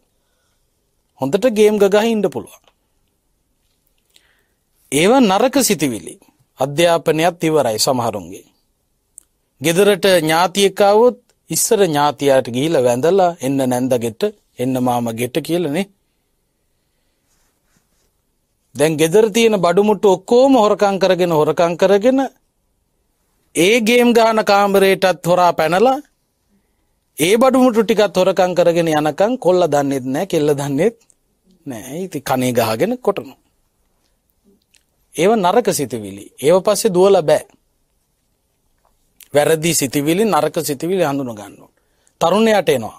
හොඳට ගේම් ගගහ ඉන්න පුළුවන්. ඒව නරක සිතිවිලි අධ්‍යාපනයක් ඉවරයි සමහරුන්ගේ. ගෙදරට ඥාතියකාවොත් ඉස්සර ඥාතියාට ගීල වැඳලා එන්න නැන්දගෙට එන්න මාම ගෙට කියලනේ. දැන් ගෙදර තියෙන බඩුමුට ඔක්කෝම හොරකං කරගෙන හොරකං කරගෙන ඒ ගේම් ගාන කාමරයටත් හොරා පැනලා ඒ බඩුමුටු ටිකත් හොරකම් කරගෙන යනකම් කොල්ල දන්නෙත් නැහැ කෙල්ල දන්නෙත් නැහැ. ඉතින් කනේ ගහගෙන කොටනවා. ඒව නරක සිතවිලි. ඒව පස්සේ දුවලා බෑ. වැරදි සිතවිලි නරක සිතවිලි හඳුන ගන්න ඕන. තරුණයට එනවා.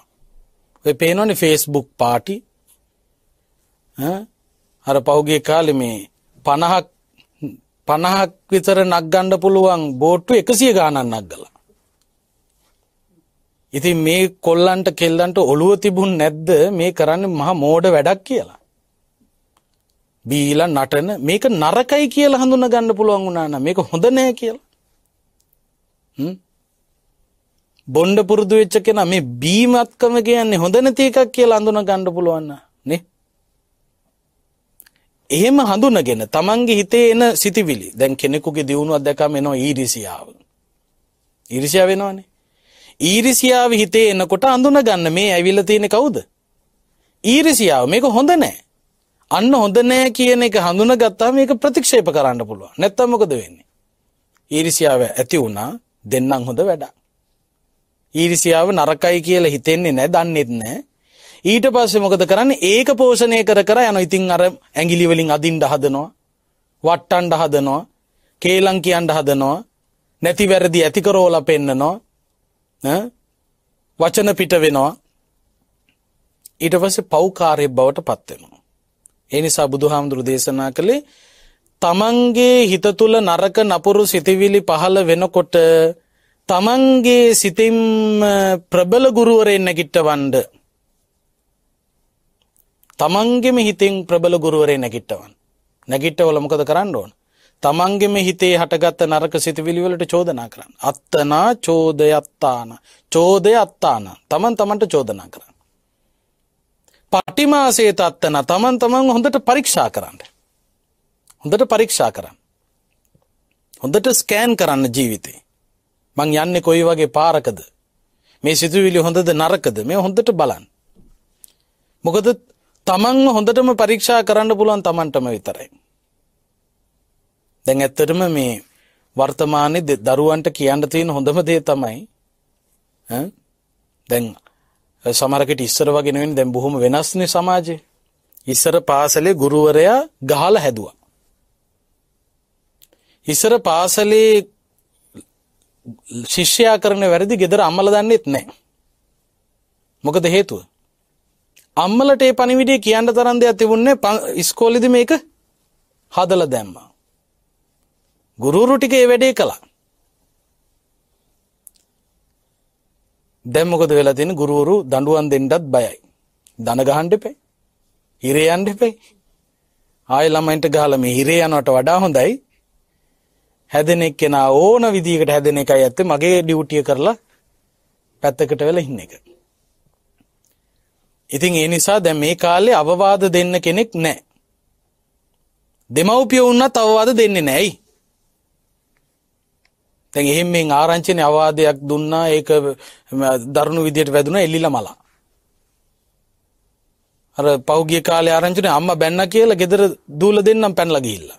ඔය පේනවනේ Facebook පාටි. අර පහුගිය කාලේ මේ 50ක් 50ක් විතර නග ගන්න පුළුවන් බෝට්ටු 100 ගාණක් නගලා. ඉතින් මේ කොල්ලන්ට කෙල්ලන්ට ඔළුව තිබුණ නැද්ද මේ කරන්නේ මහා මෝඩ වැඩක් කියලා. බීලා නටන මේක නරකයි කියලා හඳුනා ගන්න පුළුවන් වුණා නම් මේක හොඳ නෑ කියලා. හ්ම්. බොණ්ඩ පුරුදු වෙච්ච කෙනා මේ බීමත්කම කියන්නේ හොඳ නැති එකක් කියලා හඳුනා ගන්න පුළුවන් නේ. එහෙම හඳුනගෙන තමන්ගේ හිතේ එන සිතිවිලි දැන් කෙනෙකුගේ දියුණුවක් දැකම එනවා ඊර්ෂියාව. ඊර්ෂියාව වෙනවනේ. ඊරිසියාව හිතේ එන්නකොට අඳුන ගන්න මේ ඇවිල්ල තියෙන කවුද. ඊරිසියාව මේක හොඳ නෑ. අන්න හොඳ නෑ කියන එක හඳුන ගත්තා මේක ප්‍රතික්ෂේප කරන්න පුළුව නැත්තමකොද වෙන්නේ. ඊරිසියාව ඇති වුණා දෙන්නම් හොඳ වැඩක්. ඊරිසියාව නරකයි කියලා හිතෙන්නේ නෑ දන්නෙත් නෑ. ඊට පස්සේ මොකද කරන්නේ ඒක පෝෂණය කර කර යන ඉතින් අර ඇඟිලි වලින් අදින්න හදනවා. වට්ටන්න හදනවා. කේලම් කියන්න හදනවා. නැති වැරදි ඇති කරෝලා පෙන්නනවා. වචන පිට වෙනවා ඊට පස්සේ පෞකාරය බවට පත් වෙනවා. ඒ නිසා බුදුහාමුදුරු දේශනා කළේ තමන්ගේ හිත තුල නරක නපුරු සිතිවිලි පහළ වෙනකොට තමන්ගේ සිතින් ප්‍රබල ගුරුවරෙන් නැගිටවන්න තමන්ගෙම හිතින් ප්‍රබල ගුරුවරේ නැගිට්ටවන් නැගිට්ටවල මොකද කරන්න ඕන තමන්ගෙම හිතේ හටගත්ත නරක සිතිවිලිවලට චෝදනා කරන්න. අත්තනා චෝදයත්තාන. චෝදය අත්තාන. තමන් තමන්ට චෝදනා කරන්න. පටිමාසේ තත්තන තමන් තමන් හොඳට පරීක්ෂා කරන්න. හොඳට පරීක්ෂා කරන්න. හොඳට ස්කෑන් කරන්න ජීවිතේ. මං යන්නේ කොයි වගේ පාරකද. මේ සිතුවිලි හොඳද නරකද මේ හොඳට බලන්. මොකද තමන්ව හොඳටම පරීක්ෂා කරන්න පුළුවන් තමන්ටම විතරයි. දැන් ඇත්තටම මේ වර්තමානයේ දරුවන්ට කියන්න තියෙන හොඳම දේ තමයි දැන් සමහරකට ඉස්සර වගේ නෙවෙයි දැන් බොහොම වෙනස්නේ සමාජය. ඉස්සර පාසලේ ගුරුවරයා ගහලා හැදුවා. ඉස්සර පාසලේ ශිෂ්‍යයා කරන වැරදි ගෙදර අම්මලා දන්නෙත් නැහැ. මොකද හේතුව? අම්මලට ඒ පණිවිඩය කියන්න තරම් දෙයක් තිබුණේ ඉස්කෝලේදී මේක හදලා දැම්මා. ගුරුරු ටික ඒ වැඩේ කළා දැම්මකොද වෙලා තියෙන ගුරුවරු දඬුවම් දෙන්නත් බයයි දන ගහන්න එපේ හිරේ යන්න එපේ ආයෙ ළමයින්ට ගහලා මේ හිරේ යනවට වඩා හොඳයි හැදෙන එක්කෙනා ඕන විදිහකට හැදෙන එකයි ඇත්තේ මගේ ඩියුටිය කරලා පැත්තකට වෙලා ඉන්න එක ඉතින් ඒ නිසා දැන් මේ කාලේ අවවාද දෙන්න කෙනෙක් නැහැ. දෙමව්පිය වුණත් අවවාද දෙන්නේ නැහැයි. දැන් එහෙන් මෙන් ආරංචිනේ අවාදයක් දුන්නා ඒක දරුණු විදියට වැදුනා එල්ලිලා මලා. අර පෞගිය කාලේ ආරංචිනේ අම්මා බැන්නා කියලා ගෙදර දූල දෙන්නම් පැනලා ගිහිල්ලා.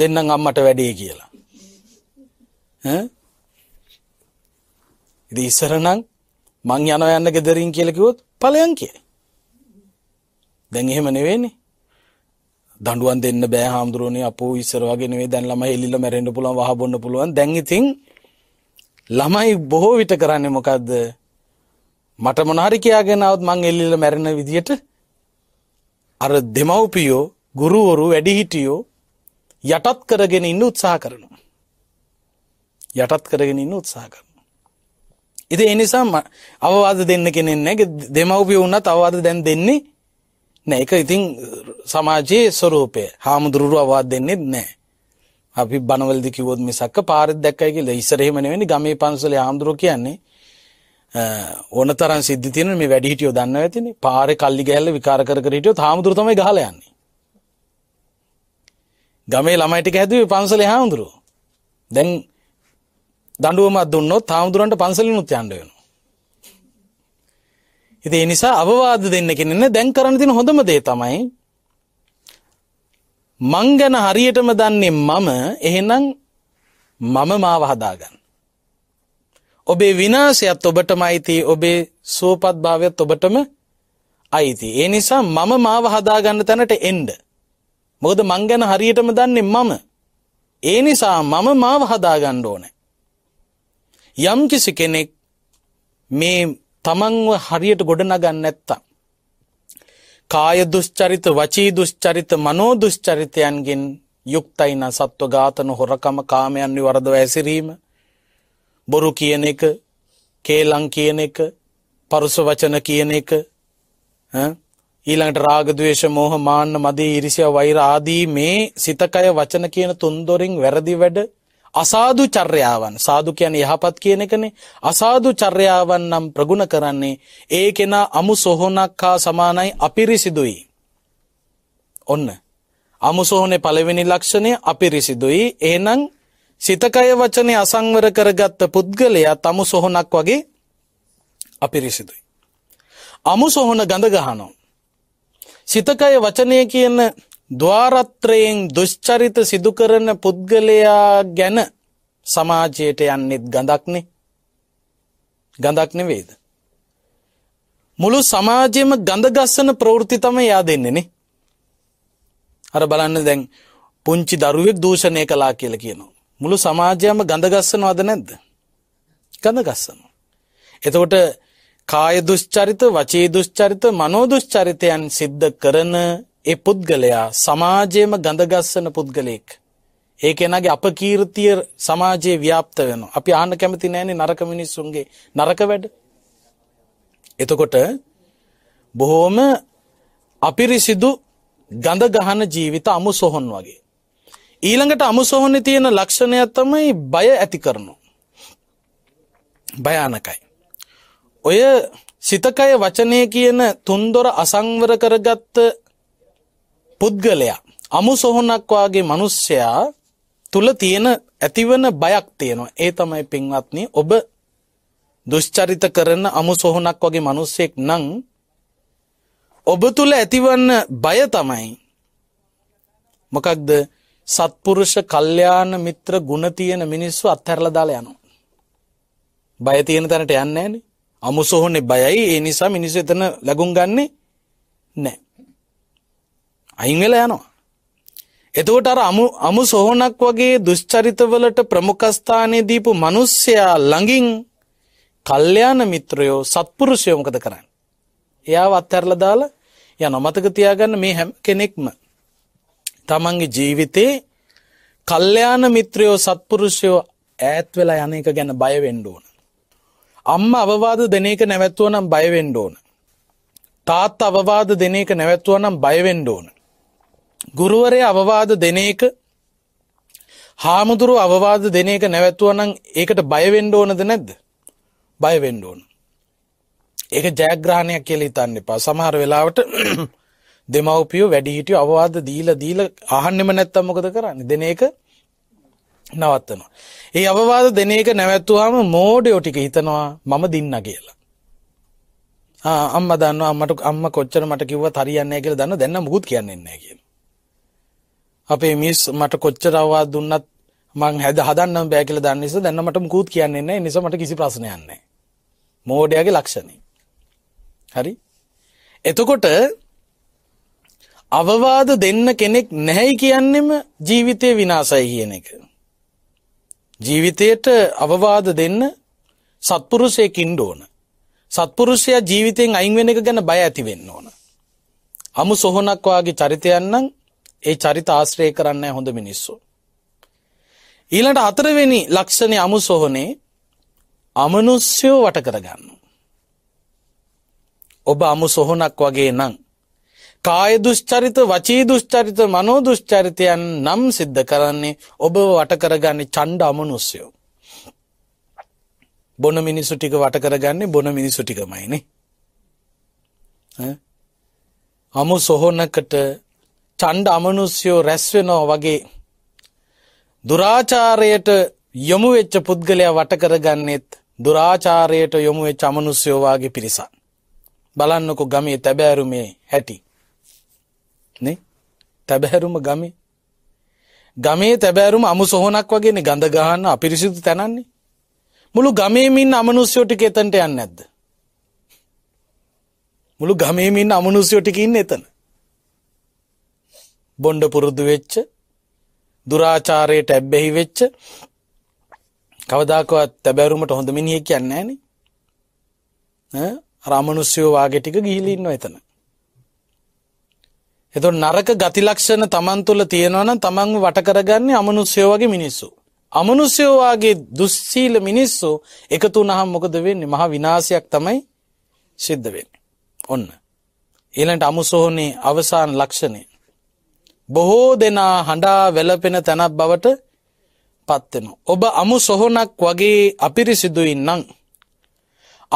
දෙන්නම් අම්මට වැඩේ කියලා. ඈ ඉතින් ඉස්සරනම් මං යනවා යන්න ගෙදරින් කියලා කිව්වොත් ඵලයන් කියයි. දැන් එහෙම නෙවෙයිනේ. දඬුවම් දෙන්න බෑ හාමුදුරනේ අපෝ ඉස්සර වගේ නෙවෙයි දැන් ළමයි එළිලා මැරෙන්න පුළුවන් වහ බොන්න පුළුවන් දැන් ඉතින් ළමයි බොහෝ විට කරන්නේ මොකද්ද මට මොනාරි කියාගෙන આવත් මං එළිලා මැරෙන විදියට අර දෙමව්පියෝ ගුරුවරු වැඩිහිටියෝ යටත් කරගෙන ඉන්න උත්සාහ කරනවා යටත් කරගෙන ඉන්න උත්සාහ කරනවා ඉතින් ඒ නිසා අවවාද දෙන්න කෙනෙක් නැහැ දෙමව්පියෝ වුණත් අවවාද දැන් දෙන්නේ නෑ ඒක ඉතින් සමාජයේ ස්වරූපය හාමුදුරුවරු අවවාද දෙන්නේ නැහැ. අපි බණවලදී කිව්වොත් මිසක්ක පාරෙත් දැක්කයි කියලා ඉස්සර එහෙම නෙවෙයි ගමේ පන්සලේ හාමුදුරුවෝ කියන්නේ ඕනතරම් සිද්ධි තියෙන මේ වැඩි හිටියෝ දන්නව ඇතිනේ පාරේ කල්ලි ගැහැල්ල විකාර කර කර හිටියොත් හාමුදුරුවෝ තමයි ගහලා යන්නේ. ගමේ ළමයි ටික හැදුවේ පන්සලේ හාමුදුරුවෝ. දැන් දඬුවමක් දුන්නොත් හාමුදුරන්ට පන්සලිනුත් යන්න වෙනවා. ඉතින් ඒ නිසා අවවාද දෙන්න කෙනෙන්න දැන් කරන්න තියෙන හොඳම දේ තමයි මං ගැන හරියටම දන්නේ මම එහෙනම් මම මාව හදාගන්න. ඔබේ විනාශයත් ඔබටම අයිති ඔබේ සුවපත් භාවයත් ඔබටම අයිති. ඒ නිසා මම මාව හදාගන්න තැනට එන්ඩ. මොකද මං ගැන හරියටම දන්නේ මම. ඒ නිසා මම මාව හදාගන්න ඕන. යම් කිසි කෙනෙක් මේ තමන්ව හරියට ගොඩනගන්න නැත්තම්. කාය දුෂ්චරිත වචී දුෂ්චරිත මනෝ දුෂ්චරිතයන්ගෙන් යුක්තයින සත්ව ඝාතන හොරකම කාමයන් වරදව ඇසිරීම බොරු කියන එක කේලං කියන එක පරුස වචන කියන එක ඊළඟට රාගදවේශ මෝහ මාන්න මදී ඉරිසිය වෛර ආදී මේ සිතකය වචන කියන තුන්දොරින් වැරදි වැඩ අසාදු චර්යාවන් සාදු කියන්නේ යහපත් කියන එකනේ අසාදු චර්යාවන් නම් ප්‍රගුණ කරන්නේ ඒ කෙනා අමු සොහොනක් හා සමානයි අපිරිසිදුයි ඔන්න අමු සොහොනේ පළවෙනි ලක්ෂණය අපිරිසිදුයි එහෙනම් සිතකය වචනේ අසංවර කරගත්ත පුද්ගලයා තමු සොහොනක් වගේ අපිරිසිදුයි අමු සොහොන ගඳ ගහනවා සිතකය වචනය කියන ద్వාරත්‍රයෙන් දුෂ්චරිත සිදුකරන පුද්ගලයා ගැන සමාජයට යන්නෙත් ගඳක්නේ ගඳක් නෙවෙයිද. මුළු සමාජයම ගඳගස්සන ප්‍රවෘති තම යා දෙන්නේනේ. අර බලන්න දැන් පුංචි දරුවෙක් දූෂණය කලා කියල කියනවා. මුළු සමාජයම ගඳගස්සනවාද නැද්ද. ගඳගස්සනවා. එතකොට කාය දුෂ්චරිත වචේ දුෂ්චරිත මනෝදුෂ්චරිතයන් සිද්ධ කරන ඒ පුද්ගලයා සමාජයේම ගඳගස්සන පුද්ගලයෙක්. ඒ කෙනාගේ අපකීර්තිය සමාජයේ ව්‍යාප්ත වෙනවා. අපි ආන්න කැමති නැන්නේ නරක මිනිස්සුන්ගේ නරක වැඩ. එතකොට බොහෝම අපිරිසිදු ගඳ ගහන ජීවිත අමුසොහොන් වගේ. ඊළඟට අමුසොහොනේ තියෙන ලක්ෂණය තමයි බය ඇති කරනවා. භයානකයි. ඔය සිතකය වචනය කියන තුන්දොර අසංවර කරගත්ත පුද්ගලයා අමු සොහොනක් වාගේ මිනිස්සයා තුල තියෙන ඇතිවන බයක් තියෙනවා. ඒ තමයි පින්වත්නි ඔබ දුෂ්චරිත කරන අමු සොහොනක් වගේ මිනිස්සෙක් නම් ඔබ තුල ඇතිවන බය තමයි මොකක්ද සත්පුරුෂ කල්යාණ මිත්‍ර ගුණ තියෙන මිනිස්සු අත්හැරලා දාලා යනවා. බය තියෙන තැනට යන්නේ නැහනේ. අමුසොහොනේ බයයි ඒ නිසා මිනිස්සු එතන ලැබුම් ගන්නෙ නැහැ. අයින් වෙලා යනවා. එතකොට අර අමු අමු සොහොනක් වගේ දුෂ්චරිතවලට ප්‍රමුඛස්ථානය දීපු මිනිස්සයා ළඟින් කල්යාණ මිත්‍රයෝ සත්පුරුෂයෝ මොකද කරන්නේ? එයාව අත්හැරලා දාලා යනවා. මතක තියාගන්න මේ හැම කෙනෙක්ම තමන්ගේ ජීවිතේ කල්යාණ මිත්‍රයෝ සත්පුරුෂයෝ ඈත් වෙලා යන එක ගැන බය වෙන්න ඕන. අම්මා අවවාද දෙන එක නැවැත්වුවා නම් බය වෙන්න ඕන. තාත්තා අවවාද දෙන එක නැවැත්වුවා නම් බය වෙන්න ඕන. ගුරුවරය අවවාද දෙන එක හාමුදුරු අවවාද දෙන එක නැවැත්තුවනම් ඒකට බයවෙන්ඩ ඕනද නැද්ද බයවෙන්ඩ ඕන ඒක ජයග්‍රහණයක් කියල හිතන්න එපා සමහර වෙලාවට දෙමවපියෝ වැඩිහිටිය අවවාද දීල දීල අහන්නෙම නැත්තම්මකද කරන්න දෙන එක නවත්තනවා. ඒ අවවාද දෙන එක නැවැත්තුවාම මෝඩයෝ ටික හිතනවා මම දින්න කියලා. අම්ම දන්න අමට අම්ම කොච්චර මට කිව තරියන්න කියල දන්න දැන්න මුත් කියන්නෙන්නේ කියලා. අපේ මිස් මට කොච්චර අවවාද දුන්නත් මං හැද හදන්න බෑ කියලා දන්න නිසා දැන් මට මුකුත් කියන්නේ නැහැ. ඒ නිසා මට කිසි ප්‍රශ්නයක් නැහැ. මෝඩයාගේ ලක්ෂණේ. හරි? එතකොට අවවාද දෙන්න කෙනෙක් නැහැයි කියන්නෙම ජීවිතය විනාසයි කියන එක. ජීවිතයට අවවාද දෙන්න සත්පුරුෂයෙක් ඉන්න ඕන. සත්පුරුෂයා ජීවිතයෙන් අයින් වෙන එක ගැන බය ඇති වෙන්න ඕන. අමු සොහොනක් වාගේ චරිතයන් නම් ඒ චරිත ආශ්‍රය කරන්න හොඳ මිනිස්සු. ඊළට අතරවෙනි ලක්ෂණය අමු සොහොනේ අමනුස්්‍යයෝ වට කරගන්න. ඔබ අමු සොහොනක් වගේ නං. කාය දුෂ්චරිත වචී දුෂ්චරිත මනෝ දුෂ්චරිතයන් නම් සිද්ධ කරන්නේ ඔබ වටකරගන්නේ චණ්ඩ අමනුස්යෝ. බොන මිනිසු ටික වටකරගන්නේ බොන මිනිසු ටිකමයිනේ. අමු සොහොනකට චණ්ඩ අමනුස්යෝ රැස්වෙනෝ වගේ දුරාචාරයට යොමු වෙච්ච පුද්ගලයා වටකරගන්නෙත් දුරාචාරයට යොමු වෙච්ච අමනුස්යෝවාගේ පිරිසක් බලන්නකො ගමේ තැබෑරුමේ හැටි නේ තැබැහැරුම ගමේ ගමේ තැබෑරුම අමු සොහොනක් වගේන ගඳ ගහන්න අපිරිසිදු තැනන්නේ මුළු ගමේමින් අමනුස්යෝටික එතන්ට යන්න ඇද්ද මුළු ගමේමින් අමනුස්යෝටික ඉන්න එතන බොණ්ඩ පුරුදු වෙච්ච දුරාචාරයට ඇබ්බැහි වෙච්ච කවදාකවත් තැබැරුමට හොඳ මිනිහෙක් කියන්නේ නැහනේ අර අමනුෂ්‍යෝ වාගේ ටික ගිහිලි ඉන්නවා එතන එතකොට නරක ගති ලක්ෂණ Taman තුල තියෙනවා නම් Tamanව වට කරගන්නේ අමනුෂ්‍යෝ වගේ මිනිස්සු අමනුෂ්‍යෝ වගේ දුස්සීල මිනිස්සු එකතු වුණාම මොකද වෙන්නේ මහා විනාශයක් තමයි සිද්ධ වෙන්නේ ඔන්න ඊළඟට අමුසෝහනේ අවසාන ලක්ෂණය බොහෝ දෙනා හඬා වැලපෙන තැනක් බවට පත්වෙන. ඔබ අමු සොහොනක් වගේ අපිරිසිදුයින් නං.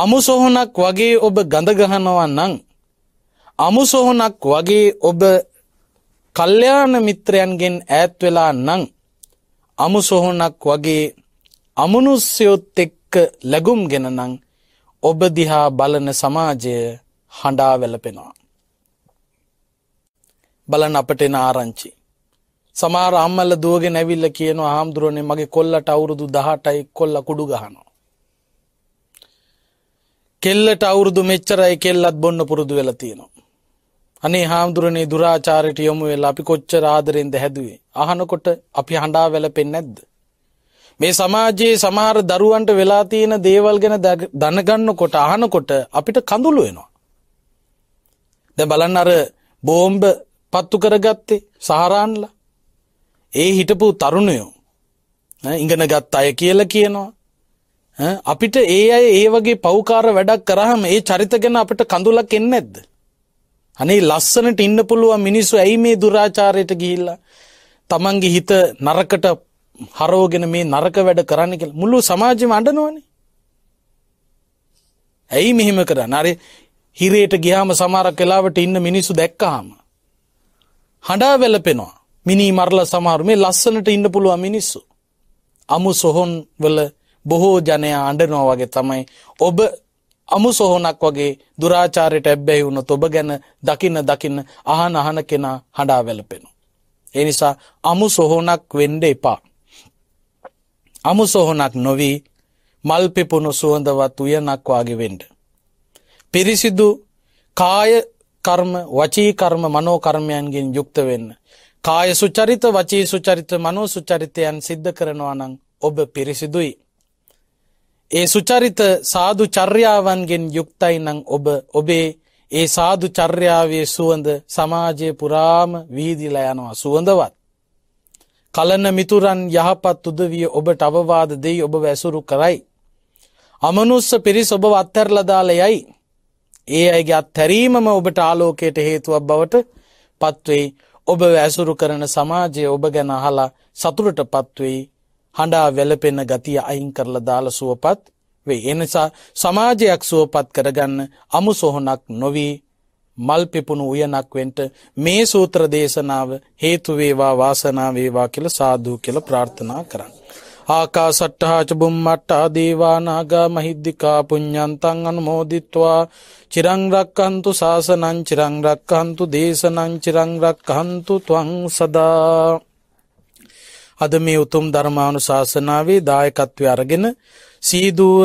අමු සොහොනක් වගේ ඔබ ගඳගහනවන්නං. අමු සොහොනක් වගේ ඔබ කල්්‍යයාන මිත්‍රයන්ගෙන් ඈත්වෙලා නං. අමු සොහොනක් වගේ අමනුස්්‍යයොත් එක්ක ලැගුම් ගෙනනං ඔබ දිහා බලන සමාජය හඬා වැලපෙනවා. බලන්න අපට එන ආරංචි. සමහර අම්මල දුවගෙන ඇවිල්ලා කියනවා හාමුදුරනේ මගේ කොල්ලට අවුරුදු 18යි කොල්ල කුඩු ගහනවා. කෙල්ලට අවුරුදු මෙච්චරයි කෙල්ලත් බොන්න පුරුදු වෙලා තියෙනවා. අනේ හාමුදුරනේ දුරාචාරයට යොමු වෙලා අපි කොච්චර ආදරෙන්ද හැදුවේ. අහනකොට අපි හඬා වැළපෙන්නේ නැද්ද? මේ සමාජයේ සමහර දරුවන්ට වෙලා තියෙන දේවල් ගැන දැනගන්නකොට අහනකොට අපිට කඳුළු වෙනවා. දැන් බලන්න අර බෝම්බ පත්තු කරගත්තේ සහරාන්ලා ඒ හිටපු තරුණයෝ ඉගෙන ගත් අය කියල කියනවා. අපිට ඒ අය ඒ වගේ පෞකාර වැඩක් කරහම ඒ චරිත ගැන අපට කඳුලක් එන්න ඇද්ද. අනේ ලස්සනට ඉන්න පුළුවන් මිනිස්සු ඇයි මේ දුරාචාරයට ගිහිල්ලා තමන්ගේ හිත නරකට හරෝගෙන මේ නරක වැඩ කරන්න කියලා මුළු සමාජෙම අඬනවනේ. ඇයි මෙහෙම කරන්නේ? අර හිරේට ගියාම සමහරක් වෙලාවට ඉන්න මිනිස්සු දැක්කහම හඬා වැලපෙනවා මිනි මරල සමහර මේ ලස්සනට ඉන්න පුළුව මිනිස්සු. අමු සොහොන් වල බොහෝ ජනයා අඩනවා වගේ තමයි ඔබ අමු සොහොනක් වගේ දුරාචාරයට ඇබ්බැහි වුණොත් ඔබ ගැන දකින්න දකින්න අහන අහන කෙනා හඬා වැලපෙනු. ඒ නිසා අමු සොහොනක් වෙන්ඩ එපා. අමු සොහොනක් නොවී මල් පෙපුුණු සුවඳවත් උයනක්වාගේ වෙන්ඩ. පිරිසිදු කාය කර්ම, වචී කර්ම, මනෝ කර්මයන්ගෙන් යුක්ත වෙන්න. කාය සුචරිත, වචී සුචරිත, මනෝ සුචරිතයන් සිද්ධ කරනවා නම් ඔබ පිරිසිදුයි. ඒ සුචරිත සාදු චර්යාවන්ගෙන් යුක්තයි නම් ඔබ ඔබේ ඒ සාදු චර්යාවේ සුවඳ සමාජය පුරාම වීදිලා යනවා සුවඳවත්. කලන මිතුරන් යහපත් උදවිය ඔබට අවවාද දෙයි ඔබ වැසුරු කරයි. අමනුස්ස පිරිස් ඔබ අත්හැරලදාල යයි. ඒ අයගේ අත්හැරීමම ඔබට ආලෝකයට හේතුවක් බවට පත්වෙයි ඔබ ඇසුරු කරන සමාජය ඔබ ගැන අහලා සතුරට පත්වෙයි හඬා වැලපෙන ගතිය අයින් කරලා දාල සුවපත් වේ එනිසා සමාජයක් සුවපත් කරගන්න අමු සොහොනක් නොවී මල් පිපුණු උයනක් වෙන්ට මේ සූත්‍ර දේශනාව හේතුවේවා වාසනාවේවා කියල සාධූ කියල ප්‍රාර්ථනා කරන්න. ආකාසට්ටහාච බුම්මට්ටා දේවානාගා මහිද්దికා පුඤ්ඤන්තං අනුමෝදිත්වා චිරං රක්칸තු සාසනං චිරං රක්칸තු දේශනං චිරං රක්칸තු ත්වං සදා අද මේ උතුම් ධර්මානුශාසනාවේ දායකත්වය අරගෙන සීදුව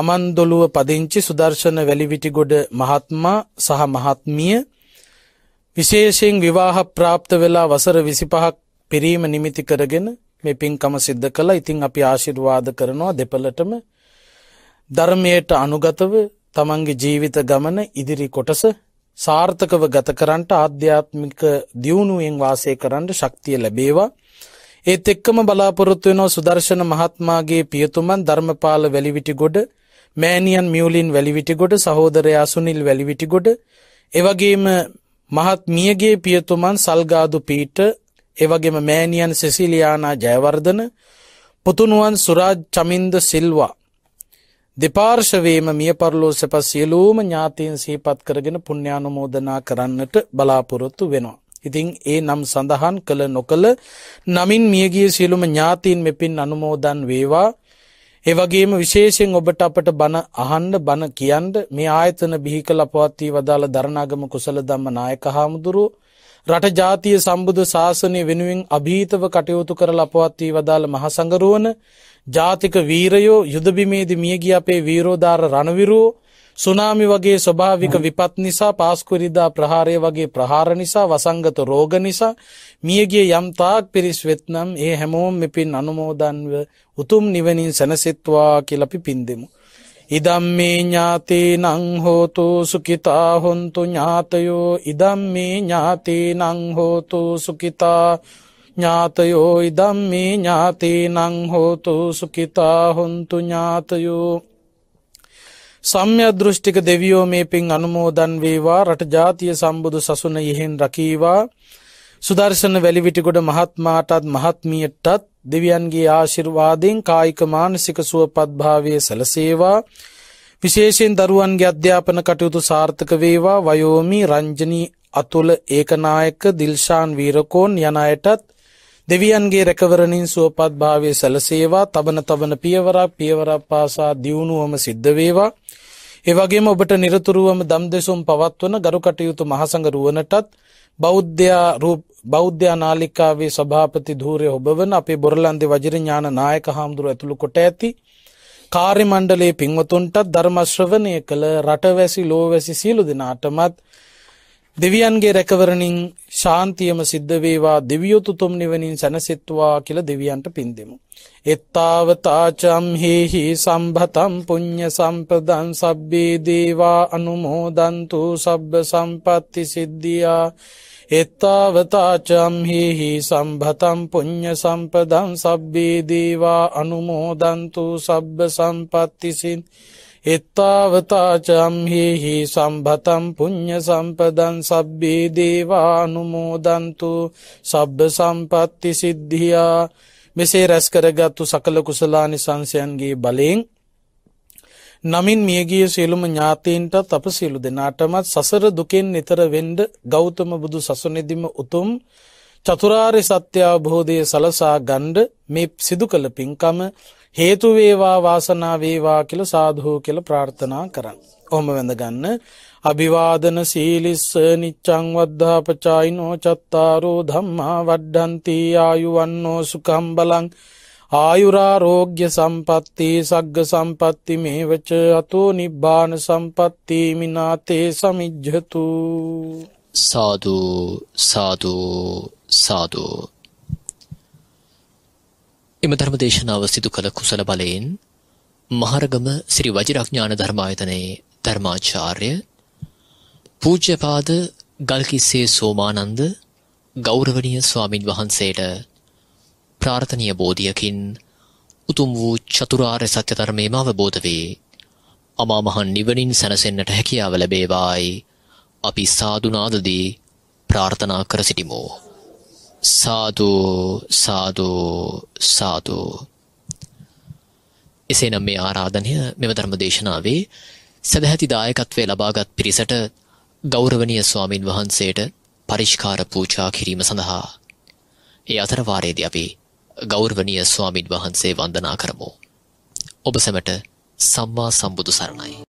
අමන්දොළුව පදිංචි සුදර්ශන වැලිවිටිගොඩ මහත්මා සහ මහත්මිය විශේෂයෙන් විවාහ ප්‍රාප්ත වෙලා වසර 25ක් පිරීම නිමිති කරගෙන මේ පින්කම සිද්ධ කළා. ඉතින් අපි ආශිර්වාද කරනවා දෙපළටම ධර්මයට අනුගතව තමන්ගේ ජීවිත ගමන ඉදිරි කොටස සාර්ථකව ගත කරන්නට ආධ්‍යාත්මික දියුණුවෙන් වාසය කරන්න ශක්තිය ලැබේවා. ඒත් එක්කම බලාපොරොත්තු වෙනවා සුදර්ශන මහත්මාගේ පියතුමන් ධර්මපාල වැලිවිටිගොඩ මෑනියන් මියුලින් වැලිවිටිගොඩ සහෝදරයා සුනිල් වැලිවිටිගොඩ එවගේම මහත් මියගේ පියතුමන් සල්ගාදු පීට එවගේම මෑනියන් සෙසිලියානා ජයවර්ධන පුතුණුවන් සුරාජ් චමින්ද සිල්වා දෙපාර්ශවේම මිය පරලෝ සැපස් සියලූම ඥාතීන් සහිපත් කරගෙන පුුණ්‍යානුමෝදනා කරන්නට බලාපොරොත්තු වෙනවා. ඉතිං ඒ නම් සඳහන් කළ නොකළ නමින් මියගිය සියලුම ඥාතීන් මෙපින් අනුමෝදන් වේවා ඒවගේම විශේෂයෙන් ඔබට අපට බණ අහන්ඩ බණ කියන්ඩ මේ ආයතන බිහිකල පවත්වී වදාළ දරණාගම කුසල දම්ම නායක හාමුදුරුව රට ජාතිය සම්බුදු ශාසනය වෙනුවෙන් අභීතව කටයුතු කරල අපවත්වී වදාළ මහසඟරුවන ජාතික වීරයෝ යුදබිමේදි මියගිය අපේ වීරෝධාර රණවිරෝ සුනාමි වගේ ස්වභාවික විපත් නිසා පාස්කුරිදා ප්‍රහාරය වගේ ප්‍රහාර නිසා වසංගත රෝග නිසා මියගිය යම්තාක් පිරිස් වෙත්නම් ඒ හැමෝම් මෙපින් අනුමෝදන්ව උතුම් නිවනින් සැනසෙත්වා කියලපි පින් දෙමු. ඉදම්මේ ඥාතේ නං හෝතු සුකිතා හොන්තු ඥාතයෝ ඉදම්මේ ඥාතේ නං හෝතු සුකිතා ඥාතයෝ ඉදම්මේ ඥාතේ නං හෝතු සුකිතා හොන්තු ඥාතයෝ සම්යදෘෂ්ටික දෙවියෝ මේ පින් අනුමෝදන් වේවා රට ජාතිය සම්බුදු සසුන යෙහෙන් රකීවා සුදර්ශන වැලිවිටිකොඩ මහත්මාටත් මහත්මියටත් දෙවියන්ගේ ආශිර්වාදයෙන් කායික මානසික සුවපත්භාවය සැලසේවා විශේෂයෙන් දරුවන්ගේ අධ්‍යාපන කටයුතු සාර්ථක වේවා වයෝමි රංජනී අතුල ඒකනායක දිල්ශාන් වීරකෝන් යන අයටත් දෙවියන්ගේ රැකවරණින් සුවපත් භාවය සැලසේවා තබන තබන පියවරක් පියවරක් පාසා දියුණුවම සිද්ධ වේවා එවගේම ඔබට නිරතුරුවම දම් දෙසුම් පවත්වන ගරු කටයුතු මහසඟ රුවනටත් බෞද්ධයා බෞද්ධ නාලිකාවේ සභාපති ධූරය ඔබවන අපේ බොරලන්දේ වජිරඥාන නායක හාමුදුරුව ඇතුළු කොට ඇති කාර්ය මණ්ඩලයේ පින්වතුන්ටත් ධර්ම ශ්‍රවණය කළ රටවැසි ලෝවැසි සියලු දෙනාටමත් දෙවියන්ගේ රැකවරණින් ශාන්තියම සිද්ධ වේවා දෙවියෝ තුතුම් නිවනින් සැනසෙත්වා කියලා දෙවියන්ට පින් දෙමු. එත්තාවතාචම් හේහි සම්භතම් පුඤ්ඤ සම්පදං සබ්බේ දේවා අනුමෝදන්තු සබ්බ සම්පatti සිද්ධියා එත්තාවතාචම්හිහි සම්භතම් පුං්ඥ සම්පදම් සබ්බීදීවා අනුමෝදන්තු සබ්බ සම්පත්තිසින් එත්තාවතාචම්හිහි සම්භතම් පුං්ඥ සම්පදන් සබ්බීදීවා අනුමෝදන්තු සබ්බ සම්පත්ති සිද්ධියා මෙසේ රැස්කරගත්තු සකල කුසලානි සංසයන්ගේ බලෙන් නමින් මියගිය සියලුම ඥාතීන්ටත් අප සියලු දෙනාටමත් සසර දුකෙන් නිතර වෙන්ඩ ගෞතම බුදු සසනෙදිම උතුම් චතුරාරි සත්‍ය අවබෝධය සලසා ගණ්ඩ මේ සිදු කළ පින්කම හේතුවේවා වාසනාවේවා කියල සාධහෝ කියල ප්‍රාර්ථනා කරන්න. ඔහොම වැඳගන්න අභිවාදන සීලිස්ස නිච්චං වද්ධාපචායිනෝ චත්තාරෝ ධම්මා වඩ්ඩන්තී ආයුවන්නෝ සුකම්බලං ආයුරාරෝග්‍ය සම්පත්ති සග්ග සම්පත්ති මේවච අතෝ නිබ්බාන සම්පත්ති මිනාතේ සමිජ්ජතු සාදු සාදු සාදු එම ධර්ම දේශනාව සිදු කළ කුසල බලයෙන් මහරගම ශ්‍රී වජිරඥාන ධර්මායතනයේ ධර්මාචාර්ය පූජ්‍යපාද ගල්කිස්සේ සෝමානන්ද ගෞරවනීය ස්වාමින් වහන්සේට ප්‍රාර්ථනීය බෝධියකින් උතුම් වූ චතුරාර්ය සත්‍ය ධර්මයේම අවබෝධ වේ. අමා මහ නිවනින් සැනසෙන්නට හැකියාව ලැබේවායි අපි සාදු නාදදී ප්‍රාර්ථනා කර සිටිමු. සාදු සාදු සාදු. එසේනම් මේ ආරාධනය මෙම ධර්ම දේශනාවේ සදැහැති දායකත්වයේ ලබාගත් පිරිසට ගෞරවනීය ස්වාමින් වහන්සේට පරිෂ්කාර පූජා කිරීම සඳහා ඒ අතර වාරයේදී අපි ගෞර්වනීය ස්වාමින් වහන්සේ වන්දනා කරමු. ඔබ සැමට සම්මා සම්බුදු සරණයි.